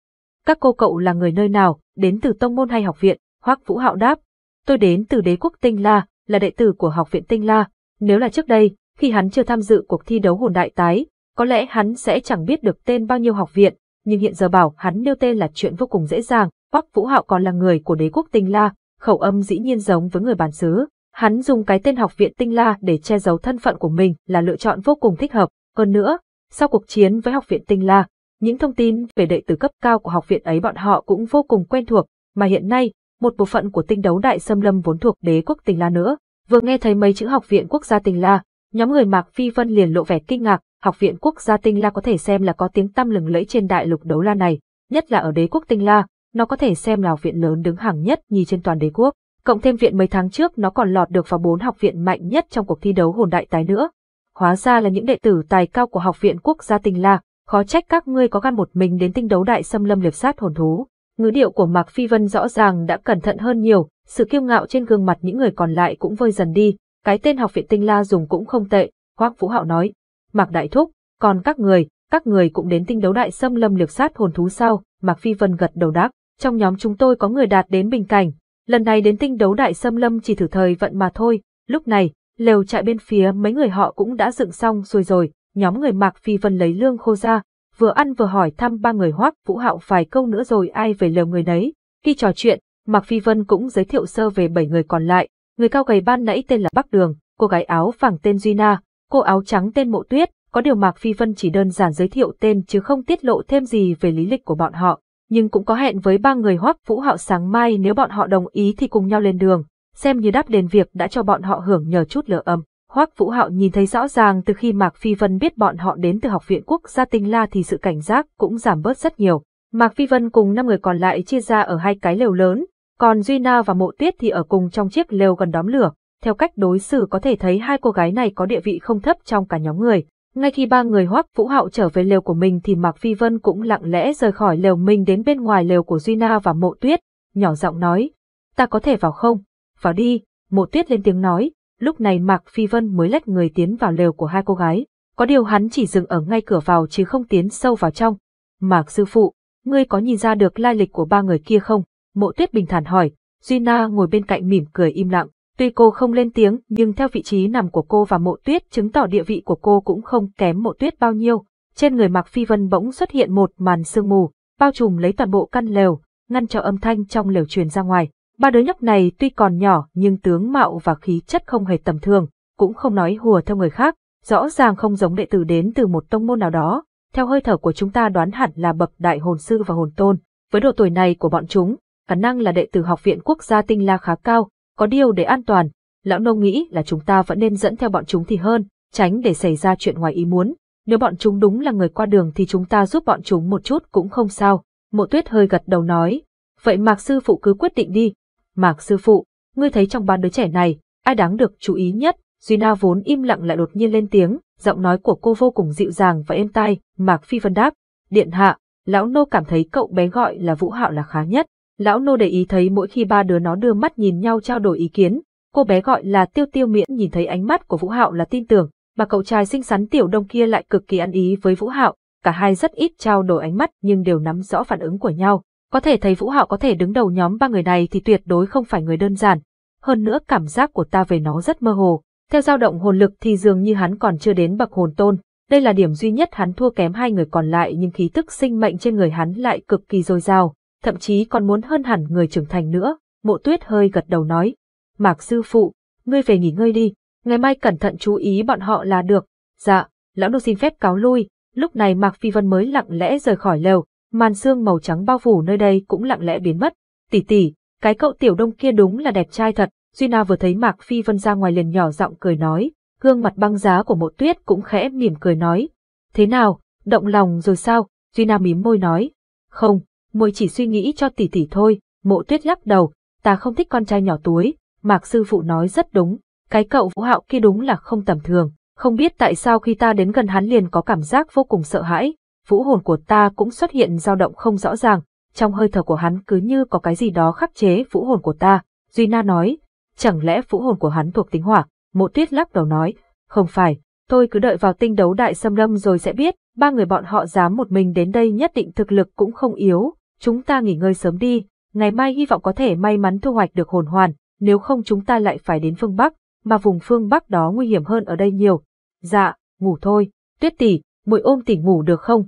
các cô cậu là người nơi nào, đến từ tông môn hay học viện? Hoắc Vũ Hạo đáp, tôi đến từ đế quốc Tinh La, là đệ tử của học viện Tinh La. Nếu là trước đây, khi hắn chưa tham dự cuộc thi đấu hồn đại tái, có lẽ hắn sẽ chẳng biết được tên bao nhiêu học viện, nhưng hiện giờ bảo hắn nêu tên là chuyện vô cùng dễ dàng. Hoắc Vũ Hạo còn là người của đế quốc Tinh La, khẩu âm dĩ nhiên giống với người bản xứ. Hắn dùng cái tên học viện Tinh La để che giấu thân phận của mình là lựa chọn vô cùng thích hợp. Hơn nữa, sau cuộc chiến với Học viện Tinh La, những thông tin về đệ tử cấp cao của học viện ấy bọn họ cũng vô cùng quen thuộc, mà hiện nay, một bộ phận của tinh đấu đại xâm lâm vốn thuộc đế quốc Tinh La nữa. Vừa nghe thấy mấy chữ Học viện Quốc gia Tinh La, nhóm người Mạc Phi Vân liền lộ vẻ kinh ngạc, Học viện Quốc gia Tinh La có thể xem là có tiếng tăm lừng lẫy trên đại lục đấu la này, nhất là ở đế quốc Tinh La, nó có thể xem là học viện lớn đứng hàng nhất nhì trên toàn đế quốc. Cộng thêm viện mấy tháng trước nó còn lọt được vào bốn học viện mạnh nhất trong cuộc thi đấu hồn đại tái nữa hóa ra là những đệ tử tài cao của học viện quốc gia Tinh La, khó trách các ngươi có gan một mình đến tinh đấu đại xâm lâm liệp sát hồn thú. Ngữ điệu của Mạc Phi Vân rõ ràng đã cẩn thận hơn nhiều, sự kiêu ngạo trên gương mặt những người còn lại cũng vơi dần đi, cái tên học viện Tinh La dùng cũng không tệ, Hoác Vũ Hạo nói. Mạc Đại Thúc, còn các người, các người cũng đến tinh đấu đại xâm lâm liệp sát hồn thú sau. Mạc Phi Vân gật đầu đáp, trong nhóm chúng tôi có người đạt đến bình cảnh, lần này đến tinh đấu đại xâm lâm chỉ thử thời vận mà thôi, lúc này, Lều trại bên phía mấy người họ cũng đã dựng xong rồi rồi, nhóm người Mạc Phi Vân lấy lương khô ra, vừa ăn vừa hỏi thăm ba người hoác Vũ Hạo vài câu nữa rồi ai về lều người nấy. Khi trò chuyện, Mạc Phi Vân cũng giới thiệu sơ về bảy người còn lại, người cao gầy ban nãy tên là Bắc Đường, cô gái áo vàng tên Duy Na, cô áo trắng tên Mộ Tuyết, có điều Mạc Phi Vân chỉ đơn giản giới thiệu tên chứ không tiết lộ thêm gì về lý lịch của bọn họ, nhưng cũng có hẹn với ba người hoác Vũ Hạo sáng mai nếu bọn họ đồng ý thì cùng nhau lên đường xem như đáp đền việc đã cho bọn họ hưởng nhờ chút lửa âm. Hoắc Vũ Hạo nhìn thấy rõ ràng từ khi Mạc Phi Vân biết bọn họ đến từ Học viện Quốc gia Tinh La thì sự cảnh giác cũng giảm bớt rất nhiều. Mạc Phi Vân cùng năm người còn lại chia ra ở hai cái lều lớn, còn Duy Na và Mộ Tiết thì ở cùng trong chiếc lều gần đóm lửa. Theo cách đối xử có thể thấy hai cô gái này có địa vị không thấp trong cả nhóm người. Ngay khi ba người Hoắc Vũ Hạo trở về lều của mình thì Mạc Phi Vân cũng lặng lẽ rời khỏi lều mình đến bên ngoài lều của Duy Na và Mộ Tuyết, nhỏ giọng nói, ta có thể vào không? vào đi, Mộ tuyết lên tiếng nói, lúc này Mạc Phi Vân mới lách người tiến vào lều của hai cô gái, có điều hắn chỉ dừng ở ngay cửa vào chứ không tiến sâu vào trong. Mạc sư phụ, ngươi có nhìn ra được lai lịch của ba người kia không? Mộ tuyết bình thản hỏi, Duy Na ngồi bên cạnh mỉm cười im lặng, tuy cô không lên tiếng nhưng theo vị trí nằm của cô và mộ tuyết chứng tỏ địa vị của cô cũng không kém mộ tuyết bao nhiêu. Trên người Mạc Phi Vân bỗng xuất hiện một màn sương mù, bao trùm lấy toàn bộ căn lều, ngăn cho âm thanh trong lều truyền ra ngoài. Ba đứa nhóc này tuy còn nhỏ nhưng tướng mạo và khí chất không hề tầm thường, cũng không nói hùa theo người khác, rõ ràng không giống đệ tử đến từ một tông môn nào đó, theo hơi thở của chúng ta đoán hẳn là bậc đại hồn sư và hồn tôn. Với độ tuổi này của bọn chúng, khả năng là đệ tử học viện quốc gia tinh la khá cao, có điều để an toàn, lão nông nghĩ là chúng ta vẫn nên dẫn theo bọn chúng thì hơn, tránh để xảy ra chuyện ngoài ý muốn. Nếu bọn chúng đúng là người qua đường thì chúng ta giúp bọn chúng một chút cũng không sao. Mộ tuyết hơi gật đầu nói. Vậy mạc sư phụ cứ quyết định đi, Mạc sư phụ, ngươi thấy trong ba đứa trẻ này, ai đáng được chú ý nhất? Duy Na vốn im lặng lại đột nhiên lên tiếng, giọng nói của cô vô cùng dịu dàng và êm tai, Mạc Phi Vân đáp, điện hạ, lão nô cảm thấy cậu bé gọi là Vũ Hạo là khá nhất. Lão nô để ý thấy mỗi khi ba đứa nó đưa mắt nhìn nhau trao đổi ý kiến, cô bé gọi là Tiêu Tiêu Miễn nhìn thấy ánh mắt của Vũ Hạo là tin tưởng, mà cậu trai xinh xắn tiểu đông kia lại cực kỳ ăn ý với Vũ Hạo, cả hai rất ít trao đổi ánh mắt nhưng đều nắm rõ phản ứng của nhau. Có thể thấy Vũ Hạo có thể đứng đầu nhóm ba người này thì tuyệt đối không phải người đơn giản. Hơn nữa cảm giác của ta về nó rất mơ hồ. Theo dao động hồn lực thì dường như hắn còn chưa đến bậc hồn tôn. Đây là điểm duy nhất hắn thua kém hai người còn lại nhưng khí tức sinh mệnh trên người hắn lại cực kỳ dồi dào, thậm chí còn muốn hơn hẳn người trưởng thành nữa. Mộ tuyết hơi gật đầu nói. Mạc sư phụ, ngươi về nghỉ ngơi đi, ngày mai cẩn thận chú ý bọn họ là được. Dạ, lão nô xin phép cáo lui. Lúc này Mạc Phi Vân mới lặng lẽ rời khỏi lều, màn xương màu trắng bao phủ nơi đây cũng lặng lẽ biến mất. Tỷ tỷ, cái cậu tiểu đông kia đúng là đẹp trai thật. Duy Na vừa thấy Mạc Phi Vân ra ngoài liền nhỏ giọng cười nói, gương mặt băng giá của mộ tuyết cũng khẽ mỉm cười nói. Thế nào, động lòng rồi sao? Duy Na mím môi nói. Không, muội chỉ suy nghĩ cho tỷ tỷ thôi, mộ tuyết lắc đầu, ta không thích con trai nhỏ tuổi. Mạc sư phụ nói rất đúng, cái cậu vũ hạo kia đúng là không tầm thường, không biết tại sao khi ta đến gần hắn liền có cảm giác vô cùng sợ hãi, vũ hồn của ta cũng xuất hiện dao động không rõ ràng, trong hơi thở của hắn cứ như có cái gì đó khắc chế vũ hồn của ta. Duy Na nói, chẳng lẽ vũ hồn của hắn thuộc tính hỏa? Mộ tuyết lắc đầu nói, không phải, tôi cứ đợi vào tinh đấu đại xâm lâm rồi sẽ biết, ba người bọn họ dám một mình đến đây nhất định thực lực cũng không yếu, chúng ta nghỉ ngơi sớm đi, ngày mai hy vọng có thể may mắn thu hoạch được hồn hoàn, nếu không chúng ta lại phải đến phương Bắc, mà vùng phương Bắc đó nguy hiểm hơn ở đây nhiều. Dạ, ngủ thôi, tuyết tỷ, muội ôm tỷ ngủ được không?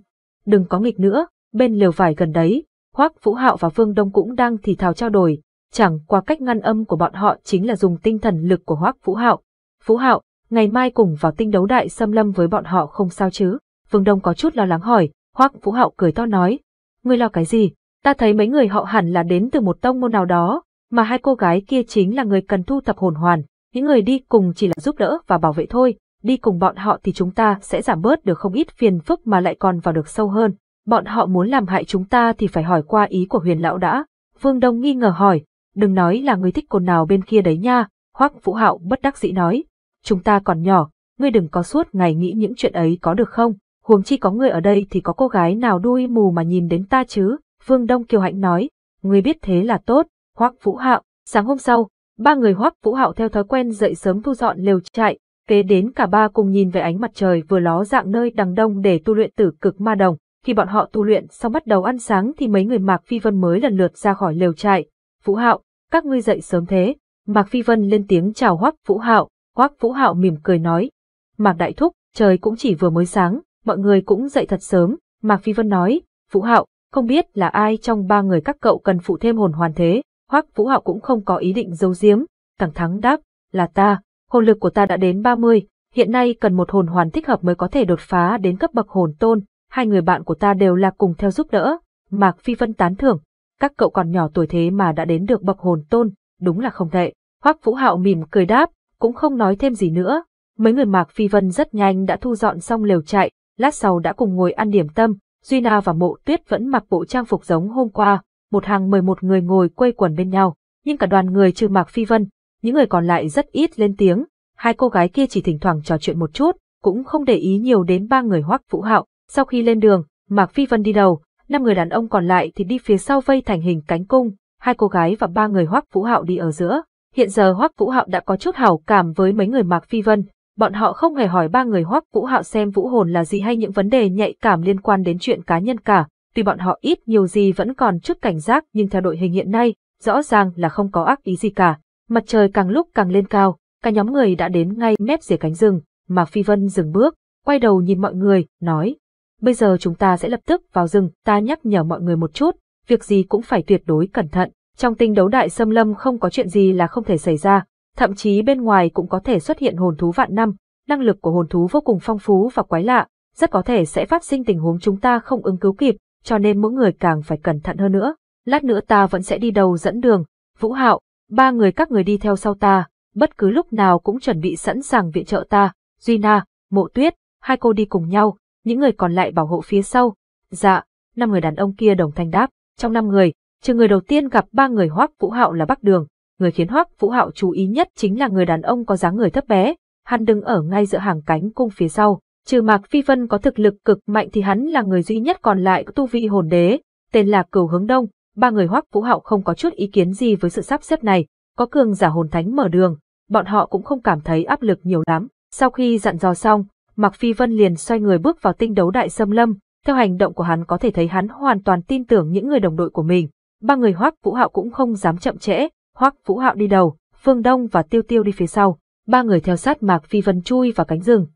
đừng có nghịch nữa, bên lều vải gần đấy, Hoắc Vũ Hạo và Vương Đông cũng đang thì thào trao đổi, chẳng qua cách ngăn âm của bọn họ chính là dùng tinh thần lực của Hoắc Vũ Hạo. Vũ Hạo, ngày mai cùng vào tinh đấu đại xâm lâm với bọn họ không sao chứ? Vương Đông có chút lo lắng hỏi, Hoắc Vũ Hạo cười to nói, ngươi lo cái gì? Ta thấy mấy người họ hẳn là đến từ một tông môn nào đó, mà hai cô gái kia chính là người cần thu thập hồn hoàn, những người đi cùng chỉ là giúp đỡ và bảo vệ thôi, đi cùng bọn họ thì chúng ta sẽ giảm bớt được không ít phiền phức mà lại còn vào được sâu hơn. Bọn họ muốn làm hại chúng ta thì phải hỏi qua ý của huyền lão đã. Vương Đông nghi ngờ hỏi, đừng nói là người thích cồn nào bên kia đấy nha, Hoắc Vũ Hạo bất đắc dĩ nói. Chúng ta còn nhỏ, ngươi đừng có suốt ngày nghĩ những chuyện ấy có được không, huống chi có người ở đây thì có cô gái nào đuôi mù mà nhìn đến ta chứ, Vương Đông kiều hạnh nói, ngươi biết thế là tốt, Hoắc Vũ Hạo, sáng hôm sau, ba người Hoắc Vũ Hạo theo thói quen dậy sớm thu dọn lều trại, kế đến cả ba cùng nhìn về ánh mặt trời vừa ló dạng nơi đằng đông để tu luyện tử cực ma đồng. Khi bọn họ tu luyện xong bắt đầu ăn sáng thì mấy người Mạc Phi Vân mới lần lượt ra khỏi lều trại. Vũ Hạo, các ngươi dậy sớm thế. Mạc Phi Vân lên tiếng chào Hoắc Vũ Hạo, Hoắc Vũ Hạo mỉm cười nói. Mạc Đại Thúc, trời cũng chỉ vừa mới sáng, mọi người cũng dậy thật sớm. Mạc Phi Vân nói, Vũ Hạo, không biết là ai trong ba người các cậu cần phụ thêm hồn hoàn thế. Hoắc Vũ Hạo cũng không có ý định giấu giếm, thẳng thắng đáp, là ta hồn lực của ta đã đến 30, hiện nay cần một hồn hoàn thích hợp mới có thể đột phá đến cấp bậc hồn tôn, hai người bạn của ta đều là cùng theo giúp đỡ, Mạc Phi Vân tán thưởng, các cậu còn nhỏ tuổi thế mà đã đến được bậc hồn tôn, đúng là không tệ. Hoắc Vũ Hạo mỉm cười đáp, cũng không nói thêm gì nữa. Mấy người Mạc Phi Vân rất nhanh đã thu dọn xong lều chạy, lát sau đã cùng ngồi ăn điểm tâm, Duy Na và Mộ Tuyết vẫn mặc bộ trang phục giống hôm qua, một hàng mười một người ngồi quây quần bên nhau, nhưng cả đoàn người trừ Mạc Phi Vân, những người còn lại rất ít lên tiếng, hai cô gái kia chỉ thỉnh thoảng trò chuyện một chút, cũng không để ý nhiều đến ba người Hoắc Vũ Hạo. Sau khi lên đường, Mạc Phi Vân đi đầu, năm người đàn ông còn lại thì đi phía sau vây thành hình cánh cung, hai cô gái và ba người Hoắc Vũ Hạo đi ở giữa. Hiện giờ Hoắc Vũ Hạo đã có chút hảo cảm với mấy người Mạc Phi Vân, bọn họ không hề hỏi ba người Hoắc Vũ Hạo xem vũ hồn là gì hay những vấn đề nhạy cảm liên quan đến chuyện cá nhân cả, tuy bọn họ ít nhiều gì vẫn còn chút cảnh giác nhưng theo đội hình hiện nay, rõ ràng là không có ác ý gì cả. Mặt trời càng lúc càng lên cao, cả nhóm người đã đến ngay mép rìa cánh rừng, mà Phi Vân dừng bước, quay đầu nhìn mọi người, nói. Bây giờ chúng ta sẽ lập tức vào rừng, ta nhắc nhở mọi người một chút, việc gì cũng phải tuyệt đối cẩn thận. Trong tinh đấu đại xâm lâm không có chuyện gì là không thể xảy ra, thậm chí bên ngoài cũng có thể xuất hiện hồn thú vạn năm, năng lực của hồn thú vô cùng phong phú và quái lạ, rất có thể sẽ phát sinh tình huống chúng ta không ứng cứu kịp, cho nên mỗi người càng phải cẩn thận hơn nữa. Lát nữa ta vẫn sẽ đi đầu dẫn đường, Vũ Hạo, ba người các người đi theo sau ta, bất cứ lúc nào cũng chuẩn bị sẵn sàng viện trợ ta, Duy Na, Mộ Tuyết, hai cô đi cùng nhau, những người còn lại bảo hộ phía sau. Dạ, năm người đàn ông kia đồng thanh đáp, trong năm người, trừ người đầu tiên gặp ba người Hoắc Vũ Hạo là Bắc Đường, người khiến Hoắc Vũ Hạo chú ý nhất chính là người đàn ông có dáng người thấp bé, hắn đứng ở ngay giữa hàng cánh cung phía sau, trừ Mạc Phi Vân có thực lực cực mạnh thì hắn là người duy nhất còn lại có tu vi hồn đế, tên là Cửu Hướng Đông, ba người hoắc vũ hạo không có chút ý kiến gì với sự sắp xếp này, có cường giả hồn thánh mở đường, bọn họ cũng không cảm thấy áp lực nhiều lắm. Sau khi dặn dò xong, Mạc Phi Vân liền xoay người bước vào tinh đấu đại xâm lâm, theo hành động của hắn có thể thấy hắn hoàn toàn tin tưởng những người đồng đội của mình. Ba người Hoắc Vũ Hạo cũng không dám chậm trễ, Hoắc Vũ Hạo đi đầu, Phương Đông và Tiêu Tiêu đi phía sau, ba người theo sát Mạc Phi Vân chui vào cánh rừng.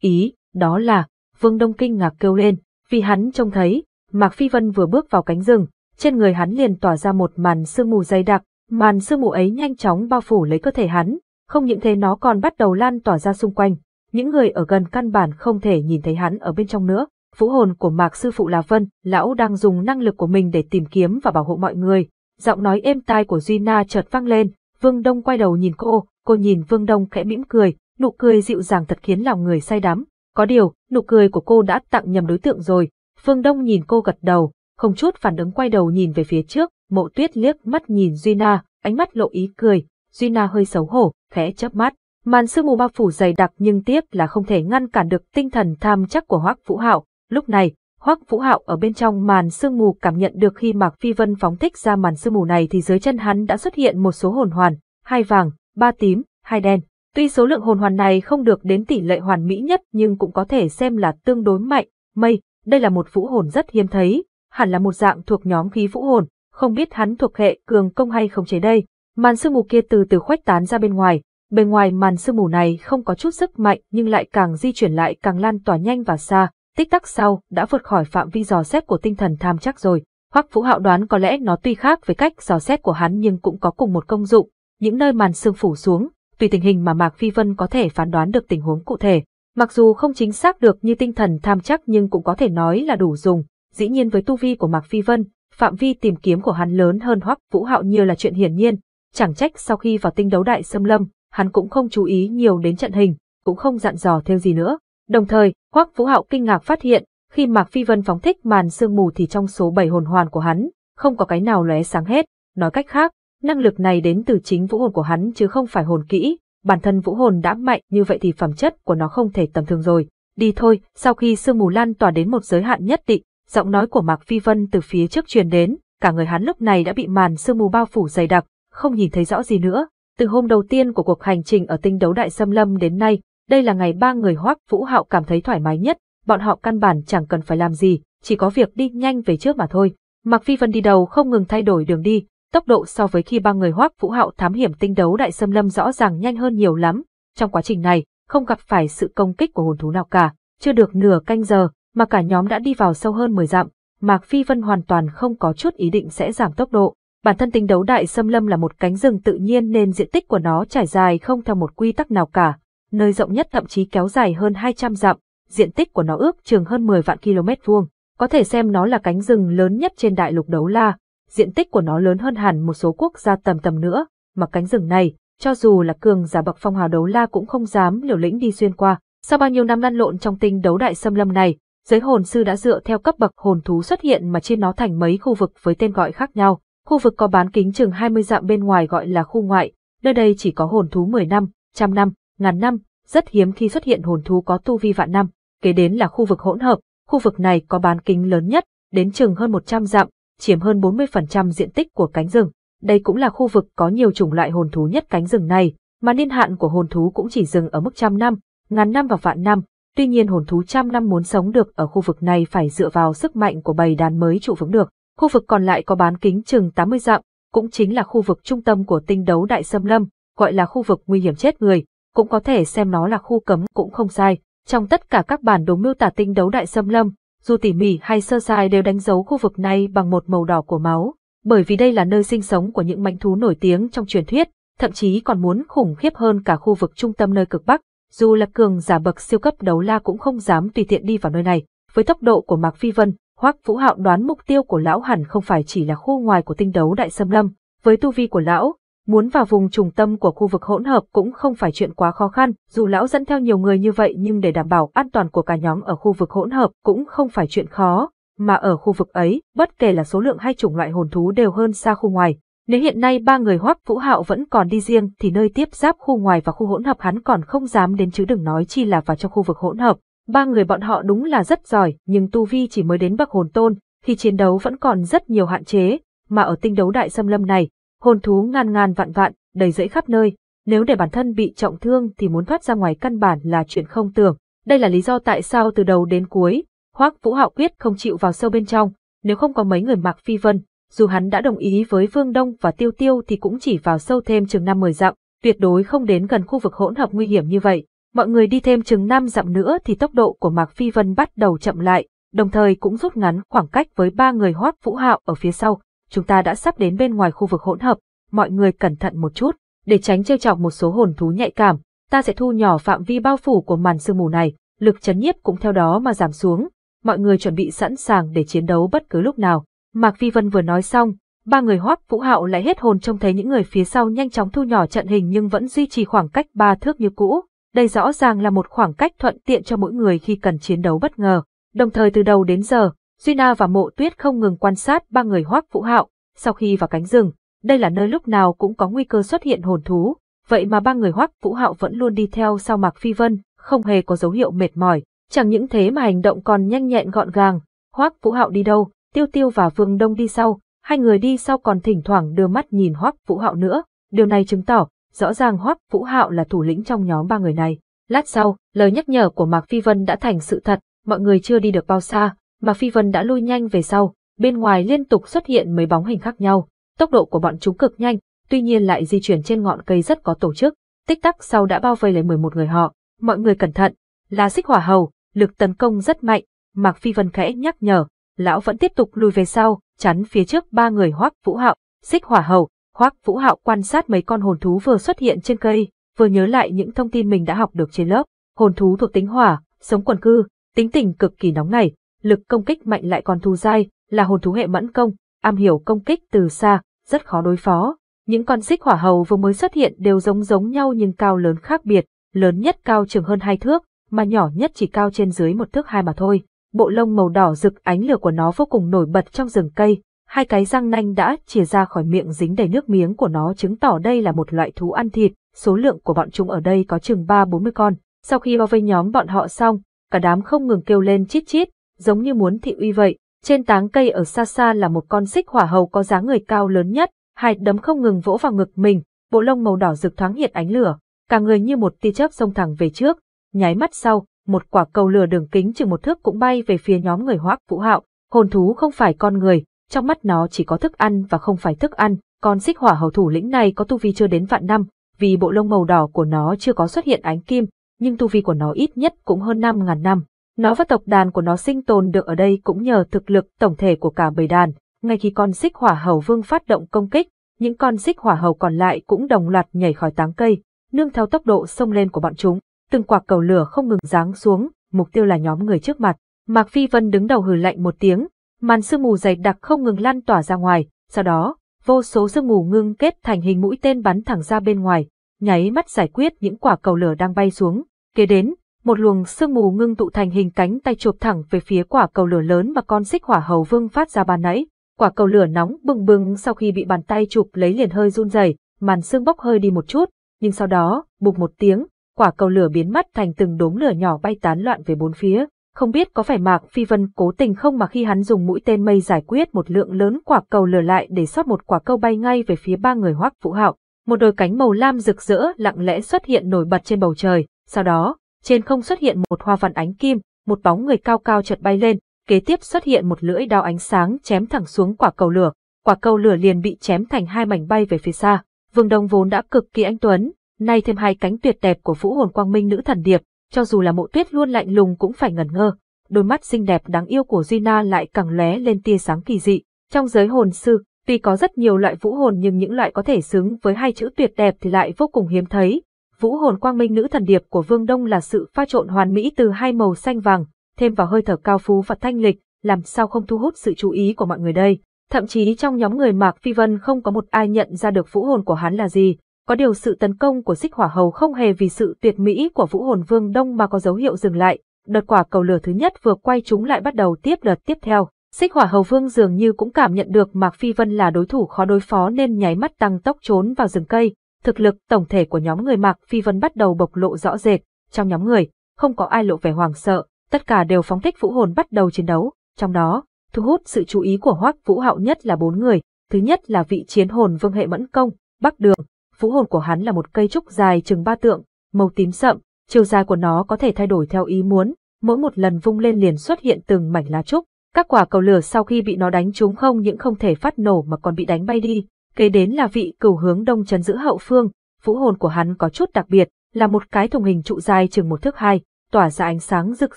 Ý, đó là, Phương Đông kinh ngạc kêu lên, vì hắn trông thấy, Mạc Phi Vân vừa bước vào cánh rừng, trên người hắn liền tỏa ra một màn sương mù dày đặc, màn sương mù ấy nhanh chóng bao phủ lấy cơ thể hắn, không những thế nó còn bắt đầu lan tỏa ra xung quanh, những người ở gần căn bản không thể nhìn thấy hắn ở bên trong nữa. Phú hồn của Mạc sư phụ là Vân, lão đang dùng năng lực của mình để tìm kiếm và bảo hộ mọi người. Giọng nói êm tai của Duy Na chợt vang lên, Vương Đông quay đầu nhìn cô, cô nhìn Vương Đông khẽ mỉm cười, nụ cười dịu dàng thật khiến lòng người say đắm. Có điều, nụ cười của cô đã tặng nhầm đối tượng rồi. Vương Đông nhìn cô gật đầu, không chút phản ứng quay đầu nhìn về phía trước, mộ tuyết liếc mắt nhìn Duy Na, ánh mắt lộ ý cười, Duy Na hơi xấu hổ, khẽ chớp mắt. Màn sương mù bao phủ dày đặc nhưng tiếp là không thể ngăn cản được tinh thần tham chắc của Hoắc Vũ Hạo. Lúc này, Hoắc Vũ Hạo ở bên trong màn sương mù cảm nhận được khi Mạc Phi Vân phóng thích ra màn sương mù này thì dưới chân hắn đã xuất hiện một số hồn hoàn, hai vàng, ba tím, hai đen. Tuy số lượng hồn hoàn này không được đến tỷ lệ hoàn mỹ nhất nhưng cũng có thể xem là tương đối mạnh. Mây, đây là một vũ hồn rất hiếm thấy, hẳn là một dạng thuộc nhóm khí vũ hồn, không biết hắn thuộc hệ cường công hay không chế đây. Màn sương mù kia từ từ khuếch tán ra bên ngoài, bên ngoài màn sương mù này không có chút sức mạnh nhưng lại càng di chuyển lại càng lan tỏa nhanh và xa, tích tắc sau đã vượt khỏi phạm vi dò xét của tinh thần tham chắc rồi. Hoắc Vũ Hạo đoán có lẽ nó tuy khác với cách dò xét của hắn nhưng cũng có cùng một công dụng, những nơi màn sương phủ xuống, tùy tình hình mà Mạc Phi Vân có thể phán đoán được tình huống cụ thể. Mặc dù không chính xác được như tinh thần tham chắc nhưng cũng có thể nói là đủ dùng, Dĩ nhiên với tu vi của Mạc Phi Vân, phạm vi tìm kiếm của hắn lớn hơn Hoắc Vũ Hạo nhiều là chuyện hiển nhiên, chẳng trách sau khi vào tinh đấu đại xâm lâm, hắn cũng không chú ý nhiều đến trận hình, cũng không dặn dò thêm gì nữa. Đồng thời, Hoắc Vũ Hạo kinh ngạc phát hiện, khi Mạc Phi Vân phóng thích màn sương mù thì trong số 7 hồn hoàn của hắn, không có cái nào lóe sáng hết, nói cách khác, năng lực này đến từ chính vũ hồn của hắn chứ không phải hồn kỹ, bản thân vũ hồn đã mạnh như vậy thì phẩm chất của nó không thể tầm thường rồi. Đi thôi, sau khi sương mù lan tỏa đến một giới hạn nhất định, giọng nói của Mạc Phi Vân từ phía trước truyền đến, cả người hắn lúc này đã bị màn sương mù bao phủ dày đặc, không nhìn thấy rõ gì nữa. Từ hôm đầu tiên của cuộc hành trình ở tinh đấu đại xâm lâm đến nay, đây là ngày ba người Hoắc Vũ Hạo cảm thấy thoải mái nhất, bọn họ căn bản chẳng cần phải làm gì, chỉ có việc đi nhanh về trước mà thôi. Mạc Phi Vân đi đầu không ngừng thay đổi đường đi, tốc độ so với khi ba người Hoắc Vũ Hạo thám hiểm tinh đấu đại xâm lâm rõ ràng nhanh hơn nhiều lắm. Trong quá trình này, không gặp phải sự công kích của hồn thú nào cả, chưa được nửa canh giờ, mà cả nhóm đã đi vào sâu hơn 10 dặm, Mạc Phi Vân hoàn toàn không có chút ý định sẽ giảm tốc độ. Bản thân tính đấu đại xâm lâm là một cánh rừng tự nhiên nên diện tích của nó trải dài không theo một quy tắc nào cả, nơi rộng nhất thậm chí kéo dài hơn 200 dặm, diện tích của nó ước chừng hơn 10 vạn km vuông, có thể xem nó là cánh rừng lớn nhất trên đại lục đấu la, diện tích của nó lớn hơn hẳn một số quốc gia tầm tầm nữa, mà cánh rừng này, cho dù là cường giả bậc phong hào đấu la cũng không dám liều lĩnh đi xuyên qua. Sau bao nhiêu năm lăn lộn trong tinh đấu đại xâm lâm này, Giới hồn sư đã dựa theo cấp bậc hồn thú xuất hiện mà chia nó thành mấy khu vực với tên gọi khác nhau. Khu vực có bán kính chừng 20 dặm bên ngoài gọi là khu ngoại, nơi đây chỉ có hồn thú 10 năm, trăm năm, ngàn năm, rất hiếm khi xuất hiện hồn thú có tu vi vạn năm. Kế đến là khu vực hỗn hợp, khu vực này có bán kính lớn nhất, đến chừng hơn 100 dặm, chiếm hơn 40% diện tích của cánh rừng. Đây cũng là khu vực có nhiều chủng loại hồn thú nhất cánh rừng này, mà niên hạn của hồn thú cũng chỉ dừng ở mức trăm năm, ngàn năm và vạn năm, Tuy nhiên hồn thú trăm năm muốn sống được ở khu vực này phải dựa vào sức mạnh của bầy đàn mới trụ vững được. Khu vực còn lại có bán kính chừng 80 dặm, cũng chính là khu vực trung tâm của tinh đấu đại xâm lâm, gọi là khu vực nguy hiểm chết người, cũng có thể xem nó là khu cấm cũng không sai. Trong tất cả các bản đồ miêu tả tinh đấu đại xâm lâm, dù tỉ mỉ hay sơ sai đều đánh dấu khu vực này bằng một màu đỏ của máu, bởi vì đây là nơi sinh sống của những mạnh thú nổi tiếng trong truyền thuyết, thậm chí còn muốn khủng khiếp hơn cả khu vực trung tâm nơi cực Bắc, dù là cường giả bậc siêu cấp đấu la cũng không dám tùy tiện đi vào nơi này. Với tốc độ của Mạc Phi Vân, Hoắc Vũ Hạo đoán mục tiêu của lão hẳn không phải chỉ là khu ngoài của tinh đấu đại xâm lâm, với tu vi của lão, muốn vào vùng trung tâm của khu vực hỗn hợp cũng không phải chuyện quá khó khăn, dù lão dẫn theo nhiều người như vậy nhưng để đảm bảo an toàn của cả nhóm ở khu vực hỗn hợp cũng không phải chuyện khó, mà ở khu vực ấy, bất kể là số lượng hay chủng loại hồn thú đều hơn xa khu ngoài, nếu hiện nay ba người Hoắc Vũ Hạo vẫn còn đi riêng thì nơi tiếp giáp khu ngoài và khu hỗn hợp hắn còn không dám đến chứ đừng nói chi là vào trong khu vực hỗn hợp. Ba người bọn họ đúng là rất giỏi, nhưng tu vi chỉ mới đến bậc Hồn Tôn, thì chiến đấu vẫn còn rất nhiều hạn chế, mà ở tinh đấu đại xâm lâm này, hồn thú ngàn ngàn vạn vạn, đầy rẫy khắp nơi, nếu để bản thân bị trọng thương thì muốn thoát ra ngoài căn bản là chuyện không tưởng. Đây là lý do tại sao từ đầu đến cuối, Hoắc Vũ Hạo quyết không chịu vào sâu bên trong, nếu không có mấy người Mạc Phi Vân, dù hắn đã đồng ý với Vương Đông và Tiêu Tiêu thì cũng chỉ vào sâu thêm chừng năm mười dặm, tuyệt đối không đến gần khu vực hỗn hợp nguy hiểm như vậy. Mọi người đi thêm chừng năm dặm nữa thì tốc độ của Mạc Phi Vân bắt đầu chậm lại, đồng thời cũng rút ngắn khoảng cách với ba người Hoắc Vũ Hạo ở phía sau. Chúng ta đã sắp đến bên ngoài khu vực hỗn hợp, mọi người cẩn thận một chút, để tránh trêu chọc một số hồn thú nhạy cảm, ta sẽ thu nhỏ phạm vi bao phủ của màn sương mù này, lực chấn nhiếp cũng theo đó mà giảm xuống. Mọi người chuẩn bị sẵn sàng để chiến đấu bất cứ lúc nào. Mạc Phi Vân vừa nói xong, ba người hoác vũ hạo lại hết hồn trông thấy những người phía sau nhanh chóng thu nhỏ trận hình nhưng vẫn duy trì khoảng cách ba thước như cũ. Đây rõ ràng là một khoảng cách thuận tiện cho mỗi người khi cần chiến đấu bất ngờ. Đồng thời từ đầu đến giờ, Duy Na và Mộ Tuyết không ngừng quan sát ba người hoác vũ hạo. Sau khi vào cánh rừng, đây là nơi lúc nào cũng có nguy cơ xuất hiện hồn thú. Vậy mà ba người hoác vũ hạo vẫn luôn đi theo sau Mạc Phi Vân, không hề có dấu hiệu mệt mỏi. Chẳng những thế mà hành động còn nhanh nhẹn gọn gàng. Hoác vũ hạo đi đâu, Tiêu Tiêu và Vương Đông đi sau, hai người đi sau còn thỉnh thoảng đưa mắt nhìn Hoắc Vũ Hạo nữa, điều này chứng tỏ, rõ ràng Hoắc Vũ Hạo là thủ lĩnh trong nhóm ba người này. Lát sau, lời nhắc nhở của Mạc Phi Vân đã thành sự thật, mọi người chưa đi được bao xa, Mạc Phi Vân đã lui nhanh về sau, bên ngoài liên tục xuất hiện mấy bóng hình khác nhau, tốc độ của bọn chúng cực nhanh, tuy nhiên lại di chuyển trên ngọn cây rất có tổ chức, tích tắc sau đã bao vây lấy 11 người họ, mọi người cẩn thận, là xích hỏa hầu, lực tấn công rất mạnh, Mạc Phi Vân khẽ nhắc nhở, lão vẫn tiếp tục lùi về sau, chắn phía trước ba người hoắc vũ hạo, xích hỏa hầu. Hoắc vũ hạo quan sát mấy con hồn thú vừa xuất hiện trên cây, vừa nhớ lại những thông tin mình đã học được trên lớp. Hồn thú thuộc tính hỏa, sống quần cư, tính tình cực kỳ nóng nảy, lực công kích mạnh lại còn thu dai, là hồn thú hệ mẫn công, am hiểu công kích từ xa, rất khó đối phó. Những con xích hỏa hầu vừa mới xuất hiện đều giống giống nhau nhưng cao lớn khác biệt, lớn nhất cao chừng hơn hai thước, mà nhỏ nhất chỉ cao trên dưới một thước hai mà thôi bộ lông màu đỏ rực ánh lửa của nó vô cùng nổi bật trong rừng cây, hai cái răng nanh đã chìa ra khỏi miệng dính đầy nước miếng của nó chứng tỏ đây là một loại thú ăn thịt, số lượng của bọn chúng ở đây có chừng ba bốn mươi con. Sau khi bao vây nhóm bọn họ xong, cả đám không ngừng kêu lên chít chít, giống như muốn thị uy vậy. Trên táng cây ở xa xa là một con xích hỏa hầu có dáng người cao lớn nhất, hai đấm không ngừng vỗ vào ngực mình, bộ lông màu đỏ rực thoáng hiện ánh lửa, cả người như một tia chớp xông thẳng về trước, nháy mắt sau, một quả cầu lửa đường kính chừng một thước cũng bay về phía nhóm người hoác vũ hạo. Hồn thú không phải con người, trong mắt nó chỉ có thức ăn và không phải thức ăn, con xích hỏa hầu thủ lĩnh này có tu vi chưa đến vạn năm, vì bộ lông màu đỏ của nó chưa có xuất hiện ánh kim, nhưng tu vi của nó ít nhất cũng hơn năm ngàn năm. Nó và tộc đàn của nó sinh tồn được ở đây cũng nhờ thực lực tổng thể của cả bầy đàn. Ngay khi con xích hỏa hầu vương phát động công kích, những con xích hỏa hầu còn lại cũng đồng loạt nhảy khỏi táng cây, nương theo tốc độ xông lên của bọn chúng từng quả cầu lửa không ngừng giáng xuống, mục tiêu là nhóm người trước mặt. Mạc Phi Vân đứng đầu hừ lạnh một tiếng, màn sương mù dày đặc không ngừng lan tỏa ra ngoài, sau đó, vô số sương mù ngưng kết thành hình mũi tên bắn thẳng ra bên ngoài, nháy mắt giải quyết những quả cầu lửa đang bay xuống. Kế đến, một luồng sương mù ngưng tụ thành hình cánh tay chụp thẳng về phía quả cầu lửa lớn mà con xích hỏa hầu vương phát ra ban nãy. Quả cầu lửa nóng bừng bừng sau khi bị bàn tay chụp lấy liền hơi run rẩy, màn sương bốc hơi đi một chút, nhưng sau đó, bục một tiếng, quả cầu lửa biến mất thành từng đốm lửa nhỏ bay tán loạn về bốn phía. Không biết có phải Mạc Phi Vân cố tình không mà khi hắn dùng mũi tên mây giải quyết một lượng lớn quả cầu lửa lại để sót một quả cầu bay ngay về phía ba người Hoắc Vũ Hạo. Một đôi cánh màu lam rực rỡ lặng lẽ xuất hiện nổi bật trên bầu trời, sau đó, trên không xuất hiện một hoa văn ánh kim, một bóng người cao cao chợt bay lên, kế tiếp xuất hiện một lưỡi đao ánh sáng chém thẳng xuống quả cầu lửa, quả cầu lửa liền bị chém thành hai mảnh bay về phía xa. Vương Đông vốn đã cực kỳ anh tuấn, nay thêm hai cánh tuyệt đẹp của vũ hồn quang minh nữ thần điệp, cho dù là mộ tuyết luôn lạnh lùng cũng phải ngẩn ngơ. Đôi mắt xinh đẹp đáng yêu của Duy lại càng lóe lên tia sáng kỳ dị. Trong giới hồn sư, tuy có rất nhiều loại vũ hồn nhưng những loại có thể xứng với hai chữ tuyệt đẹp thì lại vô cùng hiếm thấy. Vũ hồn quang minh nữ thần điệp của Vương Đông là sự pha trộn hoàn mỹ từ hai màu xanh vàng, thêm vào hơi thở cao phú và thanh lịch, làm sao không thu hút sự chú ý của mọi người đây. Thậm chí trong nhóm người Mạc Phi Vân không có một ai nhận ra được vũ hồn của hắn là gì, có điều sự tấn công của xích hỏa hầu không hề vì sự tuyệt mỹ của vũ hồn vương đông mà có dấu hiệu dừng lại. Đợt quả cầu lửa thứ nhất vừa quay chúng lại bắt đầu tiếp đợt tiếp theo. Xích hỏa hầu vương dường như cũng cảm nhận được Mạc Phi Vân là đối thủ khó đối phó nên nháy mắt tăng tốc trốn vào rừng cây. Thực lực tổng thể của nhóm người Mạc Phi Vân bắt đầu bộc lộ rõ rệt. Trong nhóm người, không có ai lộ vẻ hoảng sợ, tất cả đều phóng thích vũ hồn bắt đầu chiến đấu. Trong đó, thu hút sự chú ý của Hoắc Vũ Hạo nhất là bốn người. Thứ nhất là vị chiến hồn vương hệ mẫn công, Bắc Đường, vũ hồn của hắn là một cây trúc dài chừng ba tượng, màu tím sậm, chiều dài của nó có thể thay đổi theo ý muốn, mỗi một lần vung lên liền xuất hiện từng mảnh lá trúc. Các quả cầu lửa sau khi bị nó đánh trúng không những không thể phát nổ mà còn bị đánh bay đi. Kế đến là vị cửu hướng đông chấn giữ hậu phương, vũ hồn của hắn có chút đặc biệt, là một cái thùng hình trụ dài chừng một thước hai, tỏa ra ánh sáng rực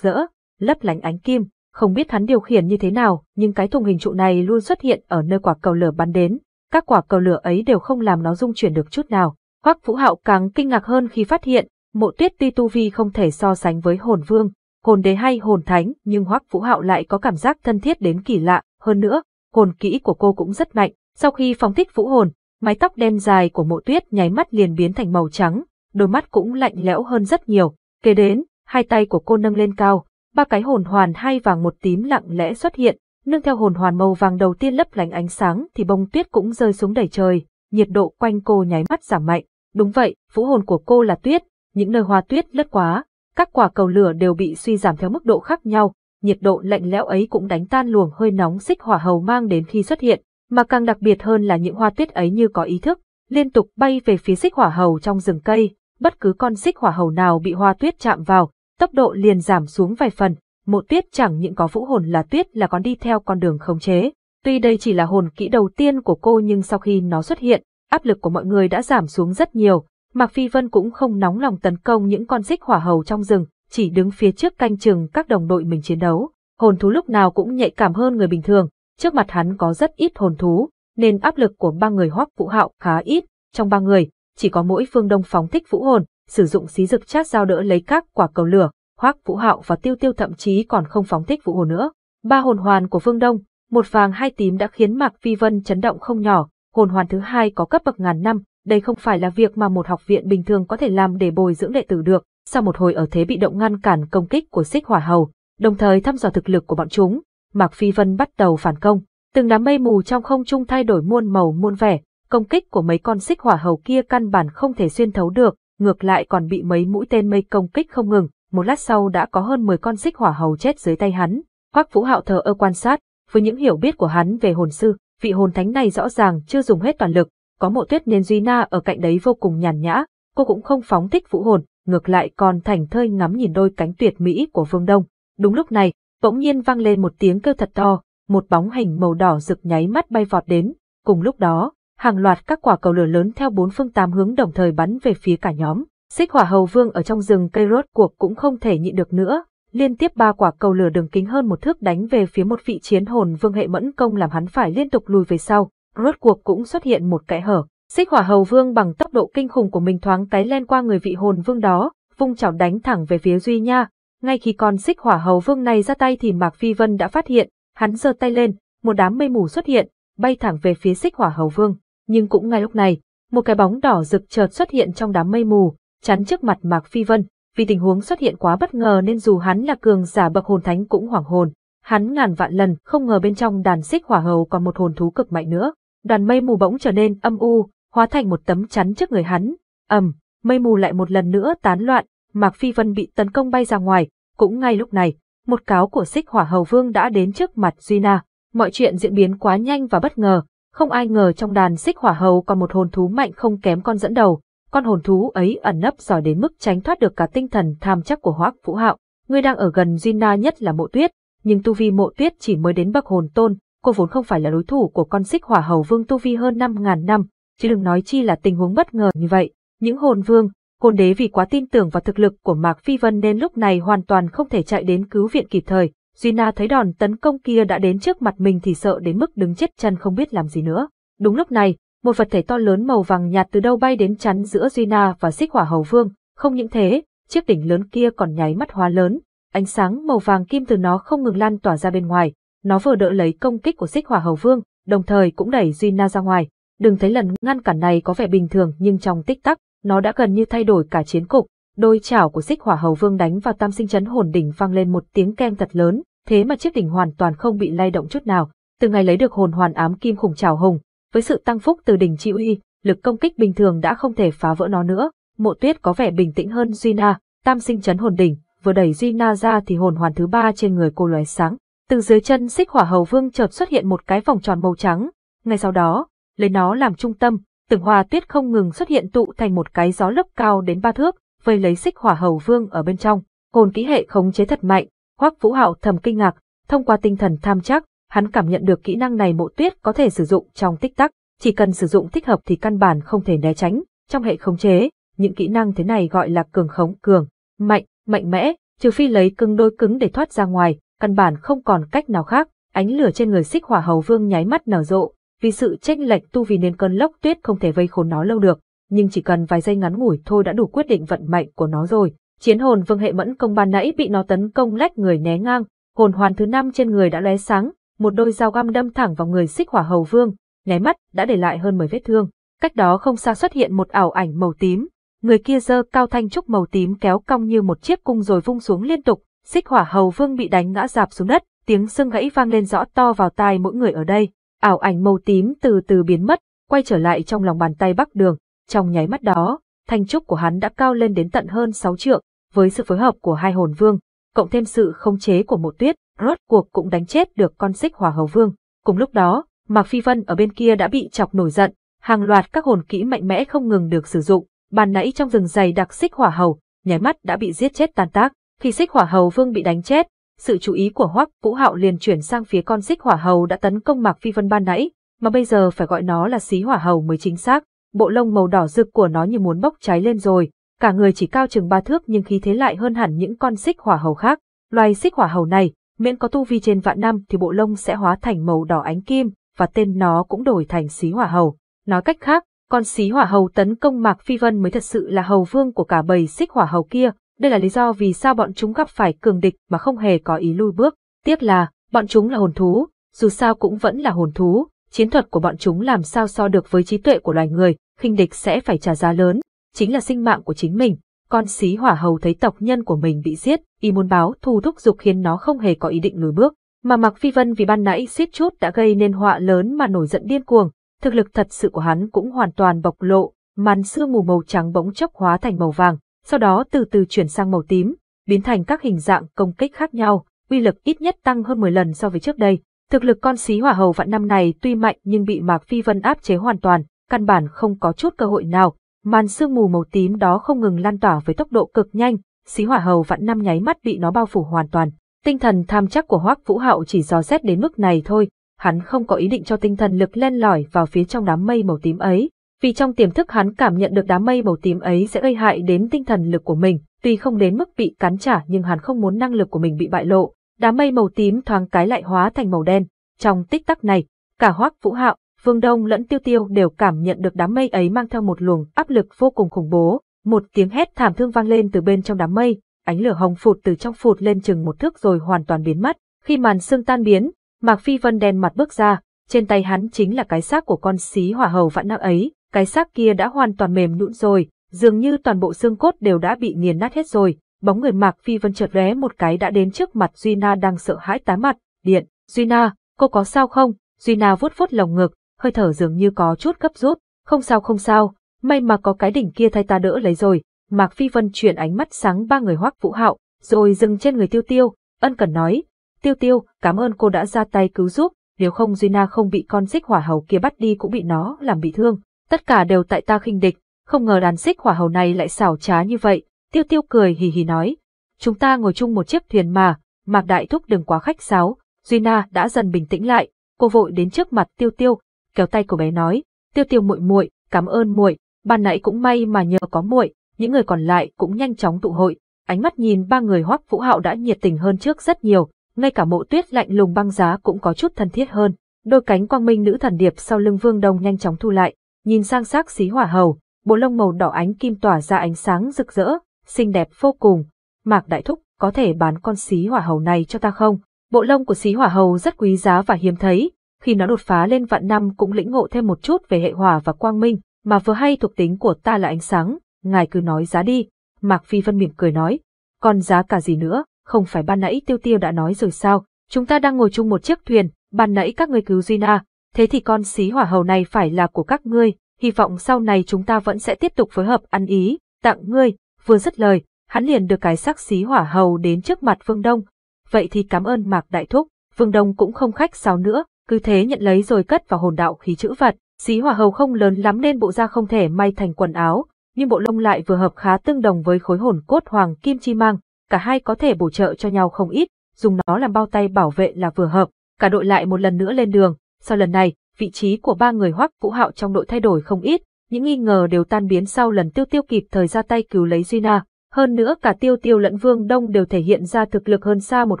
rỡ, lấp lánh ánh kim. Không biết hắn điều khiển như thế nào, nhưng cái thùng hình trụ này luôn xuất hiện ở nơi quả cầu lửa bắn đến, các quả cầu lửa ấy đều không làm nó dung chuyển được chút nào. Hoắc Vũ Hạo càng kinh ngạc hơn khi phát hiện, mộ tuyết tuy tu vi không thể so sánh với hồn vương, hồn đế hay hồn thánh, nhưng Hoắc Vũ Hạo lại có cảm giác thân thiết đến kỳ lạ, hơn nữa, hồn kỹ của cô cũng rất mạnh. Sau khi phóng thích vũ hồn, mái tóc đen dài của mộ tuyết nháy mắt liền biến thành màu trắng, đôi mắt cũng lạnh lẽo hơn rất nhiều. Kế đến, hai tay của cô nâng lên cao, ba cái hồn hoàn hai vàng một tím lặng lẽ xuất hiện, nương theo hồn hoàn màu vàng đầu tiên lấp lánh ánh sáng thì bông tuyết cũng rơi xuống đầy trời, nhiệt độ quanh cô nháy mắt giảm mạnh. Đúng vậy, vũ hồn của cô là tuyết, những nơi hoa tuyết lất quá, các quả cầu lửa đều bị suy giảm theo mức độ khác nhau, nhiệt độ lạnh lẽo ấy cũng đánh tan luồng hơi nóng xích hỏa hầu mang đến khi xuất hiện, mà càng đặc biệt hơn là những hoa tuyết ấy như có ý thức, liên tục bay về phía xích hỏa hầu trong rừng cây, bất cứ con xích hỏa hầu nào bị hoa tuyết chạm vào, tốc độ liền giảm xuống vài phần, Mộ tuyết chẳng những có vũ hồn là tuyết là con đi theo con đường không chế. Tuy đây chỉ là hồn kỹ đầu tiên của cô nhưng sau khi nó xuất hiện, áp lực của mọi người đã giảm xuống rất nhiều. Mạc Phi Vân cũng không nóng lòng tấn công những con xích hỏa hầu trong rừng, chỉ đứng phía trước canh chừng các đồng đội mình chiến đấu. Hồn thú lúc nào cũng nhạy cảm hơn người bình thường, trước mặt hắn có rất ít hồn thú, nên áp lực của ba người hoắc vũ hạo khá ít. Trong ba người, chỉ có mỗi phương đông phóng thích vũ hồn, sử dụng xí dực chát giao đỡ lấy các quả cầu lửa, Hoắc Vũ Hạo và Tiêu Tiêu thậm chí còn không phóng thích vũ hồ nữa. Ba hồn hoàn của Phương Đông, một vàng hai tím đã khiến Mạc Phi Vân chấn động không nhỏ, hồn hoàn thứ hai có cấp bậc ngàn năm, đây không phải là việc mà một học viện bình thường có thể làm để bồi dưỡng đệ tử được. Sau một hồi ở thế bị động ngăn cản công kích của Xích Hỏa Hầu, đồng thời thăm dò thực lực của bọn chúng, Mạc Phi Vân bắt đầu phản công. Từng đám mây mù trong không trung thay đổi muôn màu muôn vẻ, công kích của mấy con Xích Hỏa Hầu kia căn bản không thể xuyên thấu được, ngược lại còn bị mấy mũi tên mây công kích không ngừng, một lát sau đã có hơn 10 con xích hỏa hầu chết dưới tay hắn. Hoắc Vũ Hạo thờ ơ quan sát, với những hiểu biết của hắn về hồn sư, vị hồn thánh này rõ ràng chưa dùng hết toàn lực, có mộ tuyết nên Duy Na ở cạnh đấy vô cùng nhàn nhã, cô cũng không phóng thích vũ hồn, ngược lại còn thành thơi ngắm nhìn đôi cánh tuyệt mỹ của Vương Đông. Đúng lúc này, bỗng nhiên vang lên một tiếng kêu thật to, một bóng hình màu đỏ rực nháy mắt bay vọt đến, cùng lúc đó, hàng loạt các quả cầu lửa lớn theo bốn phương tám hướng đồng thời bắn về phía cả nhóm. Xích hỏa hầu vương ở trong rừng cây rốt cuộc cũng không thể nhịn được nữa, liên tiếp ba quả cầu lửa đường kính hơn một thước đánh về phía một vị chiến hồn vương hệ mẫn công làm hắn phải liên tục lùi về sau, rốt cuộc cũng xuất hiện một kẽ hở. Xích hỏa hầu vương bằng tốc độ kinh khủng của mình thoáng cái len qua người vị hồn vương đó, vung chảo đánh thẳng về phía Duy Nha. Ngay khi con xích hỏa hầu vương này ra tay thì Mạc Phi Vân đã phát hiện, hắn giơ tay lên, một đám mây mù xuất hiện, bay thẳng về phía xích hỏa hầu vương. Nhưng cũng ngay lúc này, một cái bóng đỏ rực chợt xuất hiện trong đám mây mù, chắn trước mặt Mạc Phi Vân, vì tình huống xuất hiện quá bất ngờ nên dù hắn là cường giả bậc hồn thánh cũng hoảng hồn. Hắn ngàn vạn lần không ngờ bên trong đàn xích hỏa hầu còn một hồn thú cực mạnh nữa. Đoàn mây mù bỗng trở nên âm u, hóa thành một tấm chắn trước người hắn. ầm, mây mù lại một lần nữa tán loạn, Mạc Phi Vân bị tấn công bay ra ngoài, cũng ngay lúc này, một cáo của xích hỏa hầu vương đã đến trước mặt Gina. Mọi chuyện diễn biến quá nhanh và bất ngờ, không ai ngờ trong đàn xích hỏa hầu còn một hồn thú mạnh không kém con dẫn đầu, con hồn thú ấy ẩn nấp giỏi đến mức tránh thoát được cả tinh thần tham chắc của Hoắc Vũ Hạo. người đang ở gần duy nhất là Mộ Tuyết, nhưng tu vi Mộ Tuyết chỉ mới đến bậc hồn tôn, cô vốn không phải là đối thủ của con xích hỏa hầu vương tu vi hơn năm ngàn năm, chứ đừng nói chi là tình huống bất ngờ như vậy. Những hồn vương, hồn đế vì quá tin tưởng vào thực lực của Mạc Phi Vân nên lúc này hoàn toàn không thể chạy đến cứu viện kịp thời. Duy thấy đòn tấn công kia đã đến trước mặt mình thì sợ đến mức đứng chết chân không biết làm gì nữa. Đúng lúc này, một vật thể to lớn màu vàng nhạt từ đâu bay đến chắn giữa Duy Na và xích hỏa hầu vương. Không những thế, chiếc đỉnh lớn kia còn nháy mắt hóa lớn, ánh sáng màu vàng kim từ nó không ngừng lan tỏa ra bên ngoài. Nó vừa đỡ lấy công kích của xích hỏa hầu vương, đồng thời cũng đẩy Duy Na ra ngoài. Đừng thấy lần ngăn cản này có vẻ bình thường nhưng trong tích tắc, nó đã gần như thay đổi cả chiến cục. Đôi chảo của xích hỏa hầu vương đánh vào tam sinh chấn hồn đỉnh vang lên một tiếng keng thật lớn, thế mà chiếc đỉnh hoàn toàn không bị lay động chút nào. Từ ngày lấy được hồn hoàn ám kim khủng chảo hùng, với sự tăng phúc từ đỉnh chi uy, lực công kích bình thường đã không thể phá vỡ nó nữa. Mộ tuyết có vẻ bình tĩnh hơn Duy Na, tam sinh chấn hồn đỉnh, vừa đẩy Duy Na ra thì hồn hoàn thứ ba trên người cô lóe sáng. Từ dưới chân xích hỏa hầu vương chợt xuất hiện một cái vòng tròn màu trắng. Ngay sau đó, lấy nó làm trung tâm, từng hòa tuyết không ngừng xuất hiện tụ thành một cái gió lốc cao đến ba thước, vây lấy xích hỏa hầu vương ở bên trong. Hồn kỹ hệ khống chế thật mạnh, hoắc vũ hạo thầm kinh ngạc, thông qua tinh thần tham chắc, hắn cảm nhận được kỹ năng này mộ tuyết có thể sử dụng trong tích tắc, chỉ cần sử dụng thích hợp thì căn bản không thể né tránh, trong hệ khống chế, những kỹ năng thế này gọi là cường khống cường, mạnh, mạnh mẽ, trừ phi lấy cứng đôi cứng để thoát ra ngoài, căn bản không còn cách nào khác, ánh lửa trên người xích hỏa hầu vương nháy mắt nở rộ, vì sự chênh lệch tu vì nên cơn lốc tuyết không thể vây khốn nó lâu được, nhưng chỉ cần vài giây ngắn ngủi thôi đã đủ quyết định vận mệnh của nó rồi. Chiến hồn vương hệ mẫn công ban nãy bị nó tấn công lách người né ngang, hồn hoàn thứ năm trên người đã lóe sáng, một đôi dao găm đâm thẳng vào người xích hỏa hầu vương, nháy mắt đã để lại hơn mười vết thương. Cách đó không xa xuất hiện một ảo ảnh màu tím, người kia giơ cao thanh trúc màu tím kéo cong như một chiếc cung rồi vung xuống liên tục, xích hỏa hầu vương bị đánh ngã dạp xuống đất, tiếng xương gãy vang lên rõ to vào tai mỗi người ở đây. Ảo ảnh màu tím từ từ biến mất, quay trở lại trong lòng bàn tay Bắc Đường, trong nháy mắt đó, thanh trúc của hắn đã cao lên đến tận hơn 6 trượng, với sự phối hợp của hai hồn vương, cộng thêm sự khống chế của Mộ Tuyết, rốt cuộc cũng đánh chết được con xích hỏa hầu vương. Cùng lúc đó, Mạc Phi Vân ở bên kia đã bị chọc nổi giận, hàng loạt các hồn kỹ mạnh mẽ không ngừng được sử dụng, bàn nãy trong rừng dày đặc xích hỏa hầu, nháy mắt đã bị giết chết tan tác. Khi xích hỏa hầu vương bị đánh chết, sự chú ý của Hoắc Vũ Hạo liền chuyển sang phía con xích hỏa hầu đã tấn công Mạc Phi Vân ban nãy, mà bây giờ phải gọi nó là xí hỏa hầu mới chính xác. Bộ lông màu đỏ rực của nó như muốn bốc cháy lên rồi, cả người chỉ cao chừng ba thước nhưng khí thế lại hơn hẳn những con xích hỏa hầu khác. Loài xích hỏa hầu này, miễn có tu vi trên vạn năm thì bộ lông sẽ hóa thành màu đỏ ánh kim, và tên nó cũng đổi thành xí hỏa hầu. Nói cách khác, con xí hỏa hầu tấn công Mạc Phi Vân mới thật sự là hầu vương của cả bầy xích hỏa hầu kia, đây là lý do vì sao bọn chúng gặp phải cường địch mà không hề có ý lui bước. tiếp là, bọn chúng là hồn thú, dù sao cũng vẫn là hồn thú, chiến thuật của bọn chúng làm sao so được với trí tuệ của loài người, khinh địch sẽ phải trả giá lớn, chính là sinh mạng của chính mình. Con xí hỏa hầu thấy tộc nhân của mình bị giết, y muốn báo thù thúc giục khiến nó không hề có ý định lùi bước. Mà Mạc Phi Vân vì ban nãy suýt chút đã gây nên họa lớn mà nổi giận điên cuồng, thực lực thật sự của hắn cũng hoàn toàn bộc lộ, màn sương mù màu trắng bỗng chốc hóa thành màu vàng, sau đó từ từ chuyển sang màu tím, biến thành các hình dạng công kích khác nhau, uy lực ít nhất tăng hơn 10 lần so với trước đây. Thực lực con xí hỏa hầu vạn năm này tuy mạnh nhưng bị Mạc Phi Vân áp chế hoàn toàn, căn bản không có chút cơ hội nào, Màn sương mù màu tím đó không ngừng lan tỏa với tốc độ cực nhanh, xí hỏa hầu vạn năm nháy mắt bị nó bao phủ hoàn toàn. Tinh thần tham chắc của Hoắc Vũ Hạo chỉ dò xét đến mức này thôi, hắn không có ý định cho tinh thần lực len lỏi vào phía trong đám mây màu tím ấy, vì trong tiềm thức hắn cảm nhận được đám mây màu tím ấy sẽ gây hại đến tinh thần lực của mình, tuy không đến mức bị cắn trả nhưng hắn không muốn năng lực của mình bị bại lộ. Đám mây màu tím thoáng cái lại hóa thành màu đen, trong tích tắc này, cả Hoắc Vũ Hạo, Phương Đông lẫn Tiêu Tiêu đều cảm nhận được đám mây ấy mang theo một luồng áp lực vô cùng khủng bố. Một tiếng hét thảm thương vang lên từ bên trong đám mây, ánh lửa hồng phụt từ trong phụt lên chừng một thước rồi hoàn toàn biến mất. Khi màn sương tan biến, Mạc Phi Vân đen mặt bước ra, trên tay hắn chính là cái xác của con xí hỏa hầu vạn năm ấy, cái xác kia đã hoàn toàn mềm nhũn rồi, dường như toàn bộ xương cốt đều đã bị nghiền nát hết rồi. Bóng người Mạc Phi Vân chợt lóe một cái đã đến trước mặt Duy Na đang sợ hãi tái mặt, "Điện, Duy Na, cô có sao không?" Duy Na vuốt vuốt lồng ngực, hơi thở dường như có chút gấp rút, không sao không sao, may mà có cái đỉnh kia thay ta đỡ lấy rồi. Mạc Phi Vân chuyển ánh mắt sáng ba người hoắc vũ hạo, rồi dừng trên người tiêu tiêu, ân cần nói, tiêu tiêu, cảm ơn cô đã ra tay cứu giúp, nếu không Duy Na không bị con xích hỏa hầu kia bắt đi cũng bị nó làm bị thương, tất cả đều tại ta khinh địch, không ngờ đàn xích hỏa hầu này lại xảo trá như vậy, tiêu tiêu cười hì hì nói, chúng ta ngồi chung một chiếc thuyền mà, Mạc Đại Thúc đừng quá khách sáo, Duy Na đã dần bình tĩnh lại, cô vội đến trước mặt tiêu tiêu, kéo tay cô bé nói, "Tiêu Tiêu muội muội, cảm ơn muội, ban nãy cũng may mà nhờ có muội." Những người còn lại cũng nhanh chóng tụ hội, ánh mắt nhìn ba người Hoắc Vũ Hạo đã nhiệt tình hơn trước rất nhiều, ngay cả Mộ Tuyết lạnh lùng băng giá cũng có chút thân thiết hơn. Đôi cánh quang minh nữ thần điệp sau lưng Vương Đông nhanh chóng thu lại, nhìn sang xác xí hỏa hầu, bộ lông màu đỏ ánh kim tỏa ra ánh sáng rực rỡ, xinh đẹp vô cùng. Mạc Đại Thúc, có thể bán con xí hỏa hầu này cho ta không? Bộ lông của xí hỏa hầu rất quý giá và hiếm thấy, khi nó đột phá lên vạn năm cũng lĩnh ngộ thêm một chút về hệ hỏa và quang minh, mà vừa hay thuộc tính của ta là ánh sáng, ngài cứ nói giá đi. Mạc Phi Vân mỉm cười nói, còn giá cả gì nữa, không phải ban nãy tiêu tiêu đã nói rồi sao, chúng ta đang ngồi chung một chiếc thuyền, ban nãy các người cứu Duyên à, thế thì con xí hỏa hầu này phải là của các ngươi, hy vọng sau này chúng ta vẫn sẽ tiếp tục phối hợp ăn ý, tặng ngươi, vừa dứt lời, hắn liền đưa cái xác xí hỏa hầu đến trước mặt Vương Đông. Vậy thì cảm ơn Mạc Đại Thúc, Vương Đông cũng không khách sáo nữa, cứ thế nhận lấy rồi cất vào hồn đạo khí chữ vật. Xí hỏa hầu không lớn lắm nên bộ da không thể may thành quần áo, nhưng bộ lông lại vừa hợp khá tương đồng với khối hồn cốt hoàng kim chi mang, cả hai có thể bổ trợ cho nhau không ít, dùng nó làm bao tay bảo vệ là vừa hợp. Cả đội lại một lần nữa lên đường, sau lần này, vị trí của ba người Hoắc Vũ Hạo trong đội thay đổi không ít, những nghi ngờ đều tan biến sau lần Tiêu Tiêu kịp thời ra tay cứu lấy Duy Na, hơn nữa cả Tiêu Tiêu lẫn Vương Đông đều thể hiện ra thực lực hơn xa một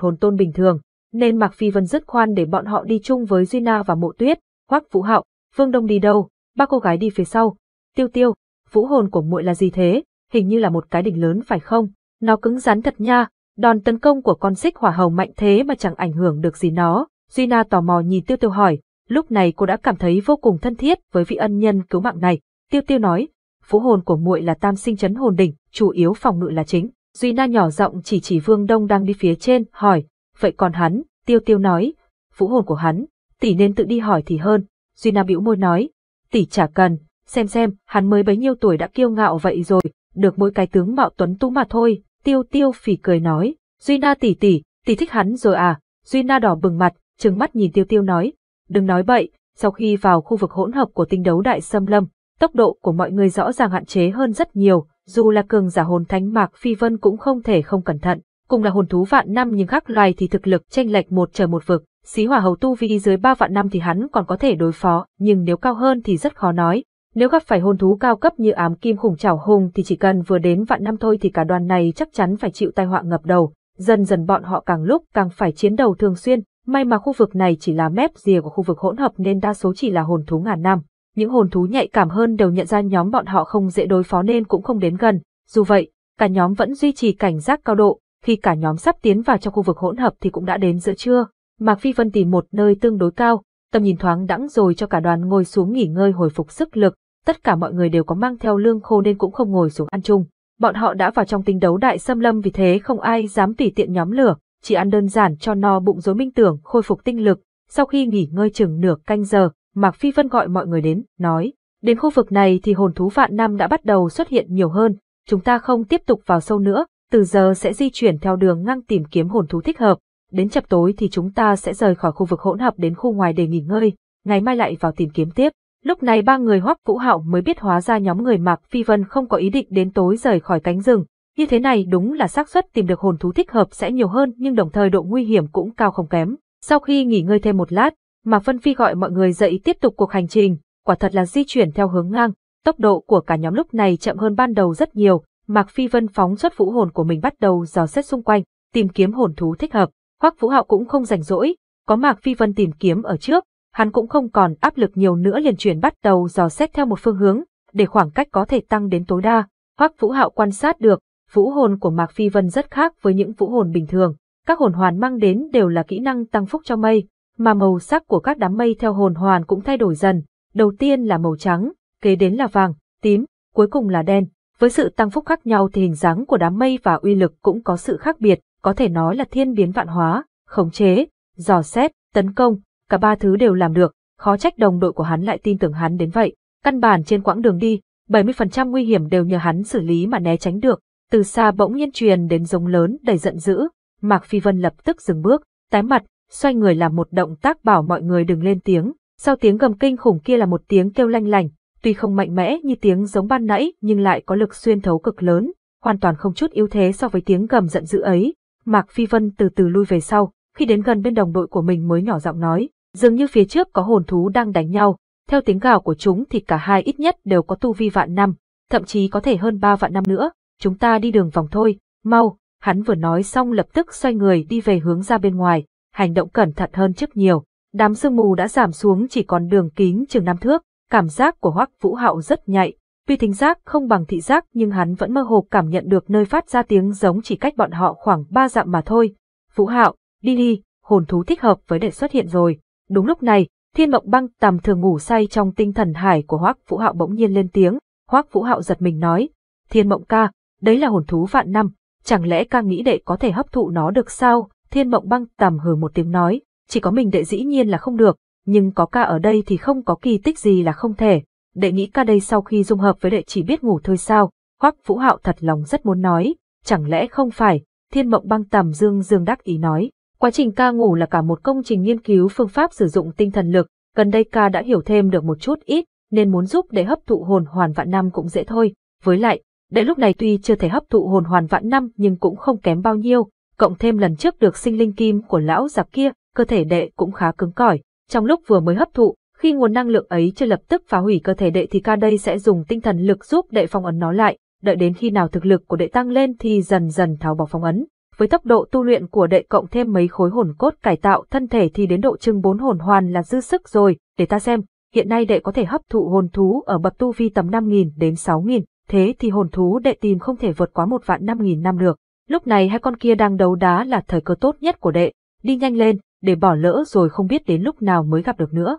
hồn tôn bình thường, nên Mạc Phi Vân dứt khoan để bọn họ đi chung với Duy Na và Mộ Tuyết, Hoắc Vũ Hạo, Phương Đông đi đâu, ba cô gái đi phía sau. Tiêu Tiêu, vũ hồn của muội là gì thế? Hình như là một cái đỉnh lớn phải không? Nó cứng rắn thật nha, đòn tấn công của con xích hỏa hầu mạnh thế mà chẳng ảnh hưởng được gì nó. Duy Na tò mò nhìn Tiêu Tiêu hỏi, lúc này cô đã cảm thấy vô cùng thân thiết với vị ân nhân cứu mạng này. Tiêu Tiêu nói, vũ hồn của muội là tam sinh chấn hồn đỉnh, chủ yếu phòng ngự là chính. Duy Na nhỏ giọng chỉ chỉ Vương Đông đang đi phía trên, hỏi, Vậy còn hắn, tiêu tiêu nói, vũ hồn của hắn, tỷ nên tự đi hỏi thì hơn. Duy Nam bĩu môi nói, tỷ chả cần, xem xem, hắn mới bấy nhiêu tuổi đã kiêu ngạo vậy rồi, được mỗi cái tướng mạo tuấn tú mà thôi. Tiêu tiêu phỉ cười nói, Duy Na tỷ tỷ, tỷ thích hắn rồi à? Duy Na đỏ bừng mặt, trừng mắt nhìn tiêu tiêu nói, đừng nói bậy, sau khi vào khu vực hỗn hợp của tinh đấu đại xâm lâm, tốc độ của mọi người rõ ràng hạn chế hơn rất nhiều, dù là cường giả hồn thánh mạc phi vân cũng không thể không cẩn thận cùng là hồn thú vạn năm nhưng khác loài thì thực lực tranh lệch một trời một vực. Xí hỏa hầu tu vi dưới ba vạn năm thì hắn còn có thể đối phó, nhưng nếu cao hơn thì rất khó nói. Nếu gặp phải hồn thú cao cấp như ám kim khủng chảo hùng thì chỉ cần vừa đến vạn năm thôi thì cả đoàn này chắc chắn phải chịu tai họa ngập đầu. Dần dần bọn họ càng lúc càng phải chiến đầu thường xuyên, may mà khu vực này chỉ là mép rìa của khu vực hỗn hợp nên đa số chỉ là hồn thú ngàn năm. Những hồn thú nhạy cảm hơn đều nhận ra nhóm bọn họ không dễ đối phó nên cũng không đến gần. Dù vậy, cả nhóm vẫn duy trì cảnh giác cao độ, khi cả nhóm sắp tiến vào trong khu vực hỗn hợp thì cũng đã đến giữa trưa. Mạc Phi Vân tìm một nơi tương đối cao, tầm nhìn thoáng đãng rồi cho cả đoàn ngồi xuống nghỉ ngơi hồi phục sức lực. Tất cả mọi người đều có mang theo lương khô nên cũng không ngồi xuống ăn chung. Bọn họ đã vào trong tinh đấu đại xâm lâm vì thế không ai dám tỉ tiện nhóm lửa, chỉ ăn đơn giản cho no bụng rối minh tưởng khôi phục tinh lực. Sau khi nghỉ ngơi chừng nửa canh giờ, Mạc Phi Vân gọi mọi người đến, nói, đến khu vực này thì hồn thú vạn năm đã bắt đầu xuất hiện nhiều hơn, chúng ta không tiếp tục vào sâu nữa, từ giờ sẽ di chuyển theo đường ngang tìm kiếm hồn thú thích hợp, đến chập tối thì chúng ta sẽ rời khỏi khu vực hỗn hợp đến khu ngoài để nghỉ ngơi, ngày mai lại vào tìm kiếm tiếp. Lúc này ba người Hoắc Vũ Hạo mới biết hóa ra nhóm người Mạc Phi Vân không có ý định đến tối rời khỏi cánh rừng, như thế này đúng là xác suất tìm được hồn thú thích hợp sẽ nhiều hơn nhưng đồng thời độ nguy hiểm cũng cao không kém. Sau khi nghỉ ngơi thêm một lát, Mạc Vân Phi gọi mọi người dậy tiếp tục cuộc hành trình, quả thật là di chuyển theo hướng ngang, tốc độ của cả nhóm lúc này chậm hơn ban đầu rất nhiều, Mạc Phi Vân phóng xuất vũ hồn của mình bắt đầu dò xét xung quanh, tìm kiếm hồn thú thích hợp. Hoắc Vũ Hạo cũng không rảnh rỗi, có Mạc Phi Vân tìm kiếm ở trước, hắn cũng không còn áp lực nhiều nữa liền chuyển bắt đầu dò xét theo một phương hướng, để khoảng cách có thể tăng đến tối đa. Hoắc Vũ Hạo quan sát được, vũ hồn của Mạc Phi Vân rất khác với những vũ hồn bình thường, các hồn hoàn mang đến đều là kỹ năng tăng phúc cho mây, mà màu sắc của các đám mây theo hồn hoàn cũng thay đổi dần, đầu tiên là màu trắng, kế đến là vàng, tím, cuối cùng là đen. Với sự tăng phúc khác nhau thì hình dáng của đám mây và uy lực cũng có sự khác biệt, có thể nói là thiên biến vạn hóa, khống chế, dò xét, tấn công, cả ba thứ đều làm được, khó trách đồng đội của hắn lại tin tưởng hắn đến vậy. Căn bản trên quãng đường đi, 70% nguy hiểm đều nhờ hắn xử lý mà né tránh được, từ xa bỗng nhiên truyền đến giống lớn đầy giận dữ, Mạc Phi Vân lập tức dừng bước, tái mặt, xoay người làm một động tác bảo mọi người đừng lên tiếng, sau tiếng gầm kinh khủng kia là một tiếng kêu lanh lành, tuy không mạnh mẽ như tiếng giống ban nãy nhưng lại có lực xuyên thấu cực lớn, hoàn toàn không chút yếu thế so với tiếng gầm giận dữ ấy. Mạc Phi Vân từ từ lui về sau, khi đến gần bên đồng đội của mình mới nhỏ giọng nói, dường như phía trước có hồn thú đang đánh nhau, theo tiếng gào của chúng thì cả hai ít nhất đều có tu vi vạn năm, thậm chí có thể hơn ba vạn năm nữa, chúng ta đi đường vòng thôi, mau, hắn vừa nói xong lập tức xoay người đi về hướng ra bên ngoài, hành động cẩn thận hơn trước nhiều, đám sương mù đã giảm xuống chỉ còn đường kính chừng năm thước, cảm giác của Hoắc Vũ Hạo rất nhạy, tuy thính giác không bằng thị giác nhưng hắn vẫn mơ hồ cảm nhận được nơi phát ra tiếng giống chỉ cách bọn họ khoảng ba dặm mà thôi. Vũ Hạo, đi đi, hồn thú thích hợp với để xuất hiện rồi. Đúng lúc này, Thiên Mộng Băng tầm thường ngủ say trong tinh thần hải của Hoắc Vũ Hạo bỗng nhiên lên tiếng, Hoắc Vũ Hạo giật mình nói: "Thiên Mộng ca, đấy là hồn thú vạn năm, chẳng lẽ ca nghĩ đệ có thể hấp thụ nó được sao?" Thiên Mộng Băng tầm hừ một tiếng nói: "Chỉ có mình đệ dĩ nhiên là không được, nhưng có ca ở đây thì không có kỳ tích gì là không thể. Đệ nghĩ ca đây sau khi dung hợp với đệ chỉ biết ngủ thôi sao, Hoắc Vũ Hạo thật lòng rất muốn nói, chẳng lẽ không phải, Thiên Mộng Băng Tầm Dương Dương đắc ý nói. Quá trình ca ngủ là cả một công trình nghiên cứu phương pháp sử dụng tinh thần lực, gần đây ca đã hiểu thêm được một chút ít, nên muốn giúp để hấp thụ hồn hoàn vạn năm cũng dễ thôi. Với lại, đệ lúc này tuy chưa thể hấp thụ hồn hoàn vạn năm nhưng cũng không kém bao nhiêu, cộng thêm lần trước được sinh linh kim của lão già kia, cơ thể đệ cũng khá cứng cỏi, trong lúc vừa mới hấp thụ, khi nguồn năng lượng ấy chưa lập tức phá hủy cơ thể đệ thì ca đây sẽ dùng tinh thần lực giúp đệ phong ấn nó lại, đợi đến khi nào thực lực của đệ tăng lên thì dần dần tháo bỏ phong ấn. Với tốc độ tu luyện của đệ cộng thêm mấy khối hồn cốt cải tạo thân thể thì đến độ chưng bốn hồn hoàn là dư sức rồi, để ta xem, hiện nay đệ có thể hấp thụ hồn thú ở bậc tu vi tầm năm nghìn đến sáu nghìn thế thì hồn thú đệ tìm không thể vượt quá một vạn năm nghìn năm được. Lúc này hai con kia đang đấu đá là thời cơ tốt nhất của đệ, đi nhanh lên, để bỏ lỡ rồi không biết đến lúc nào mới gặp được nữa.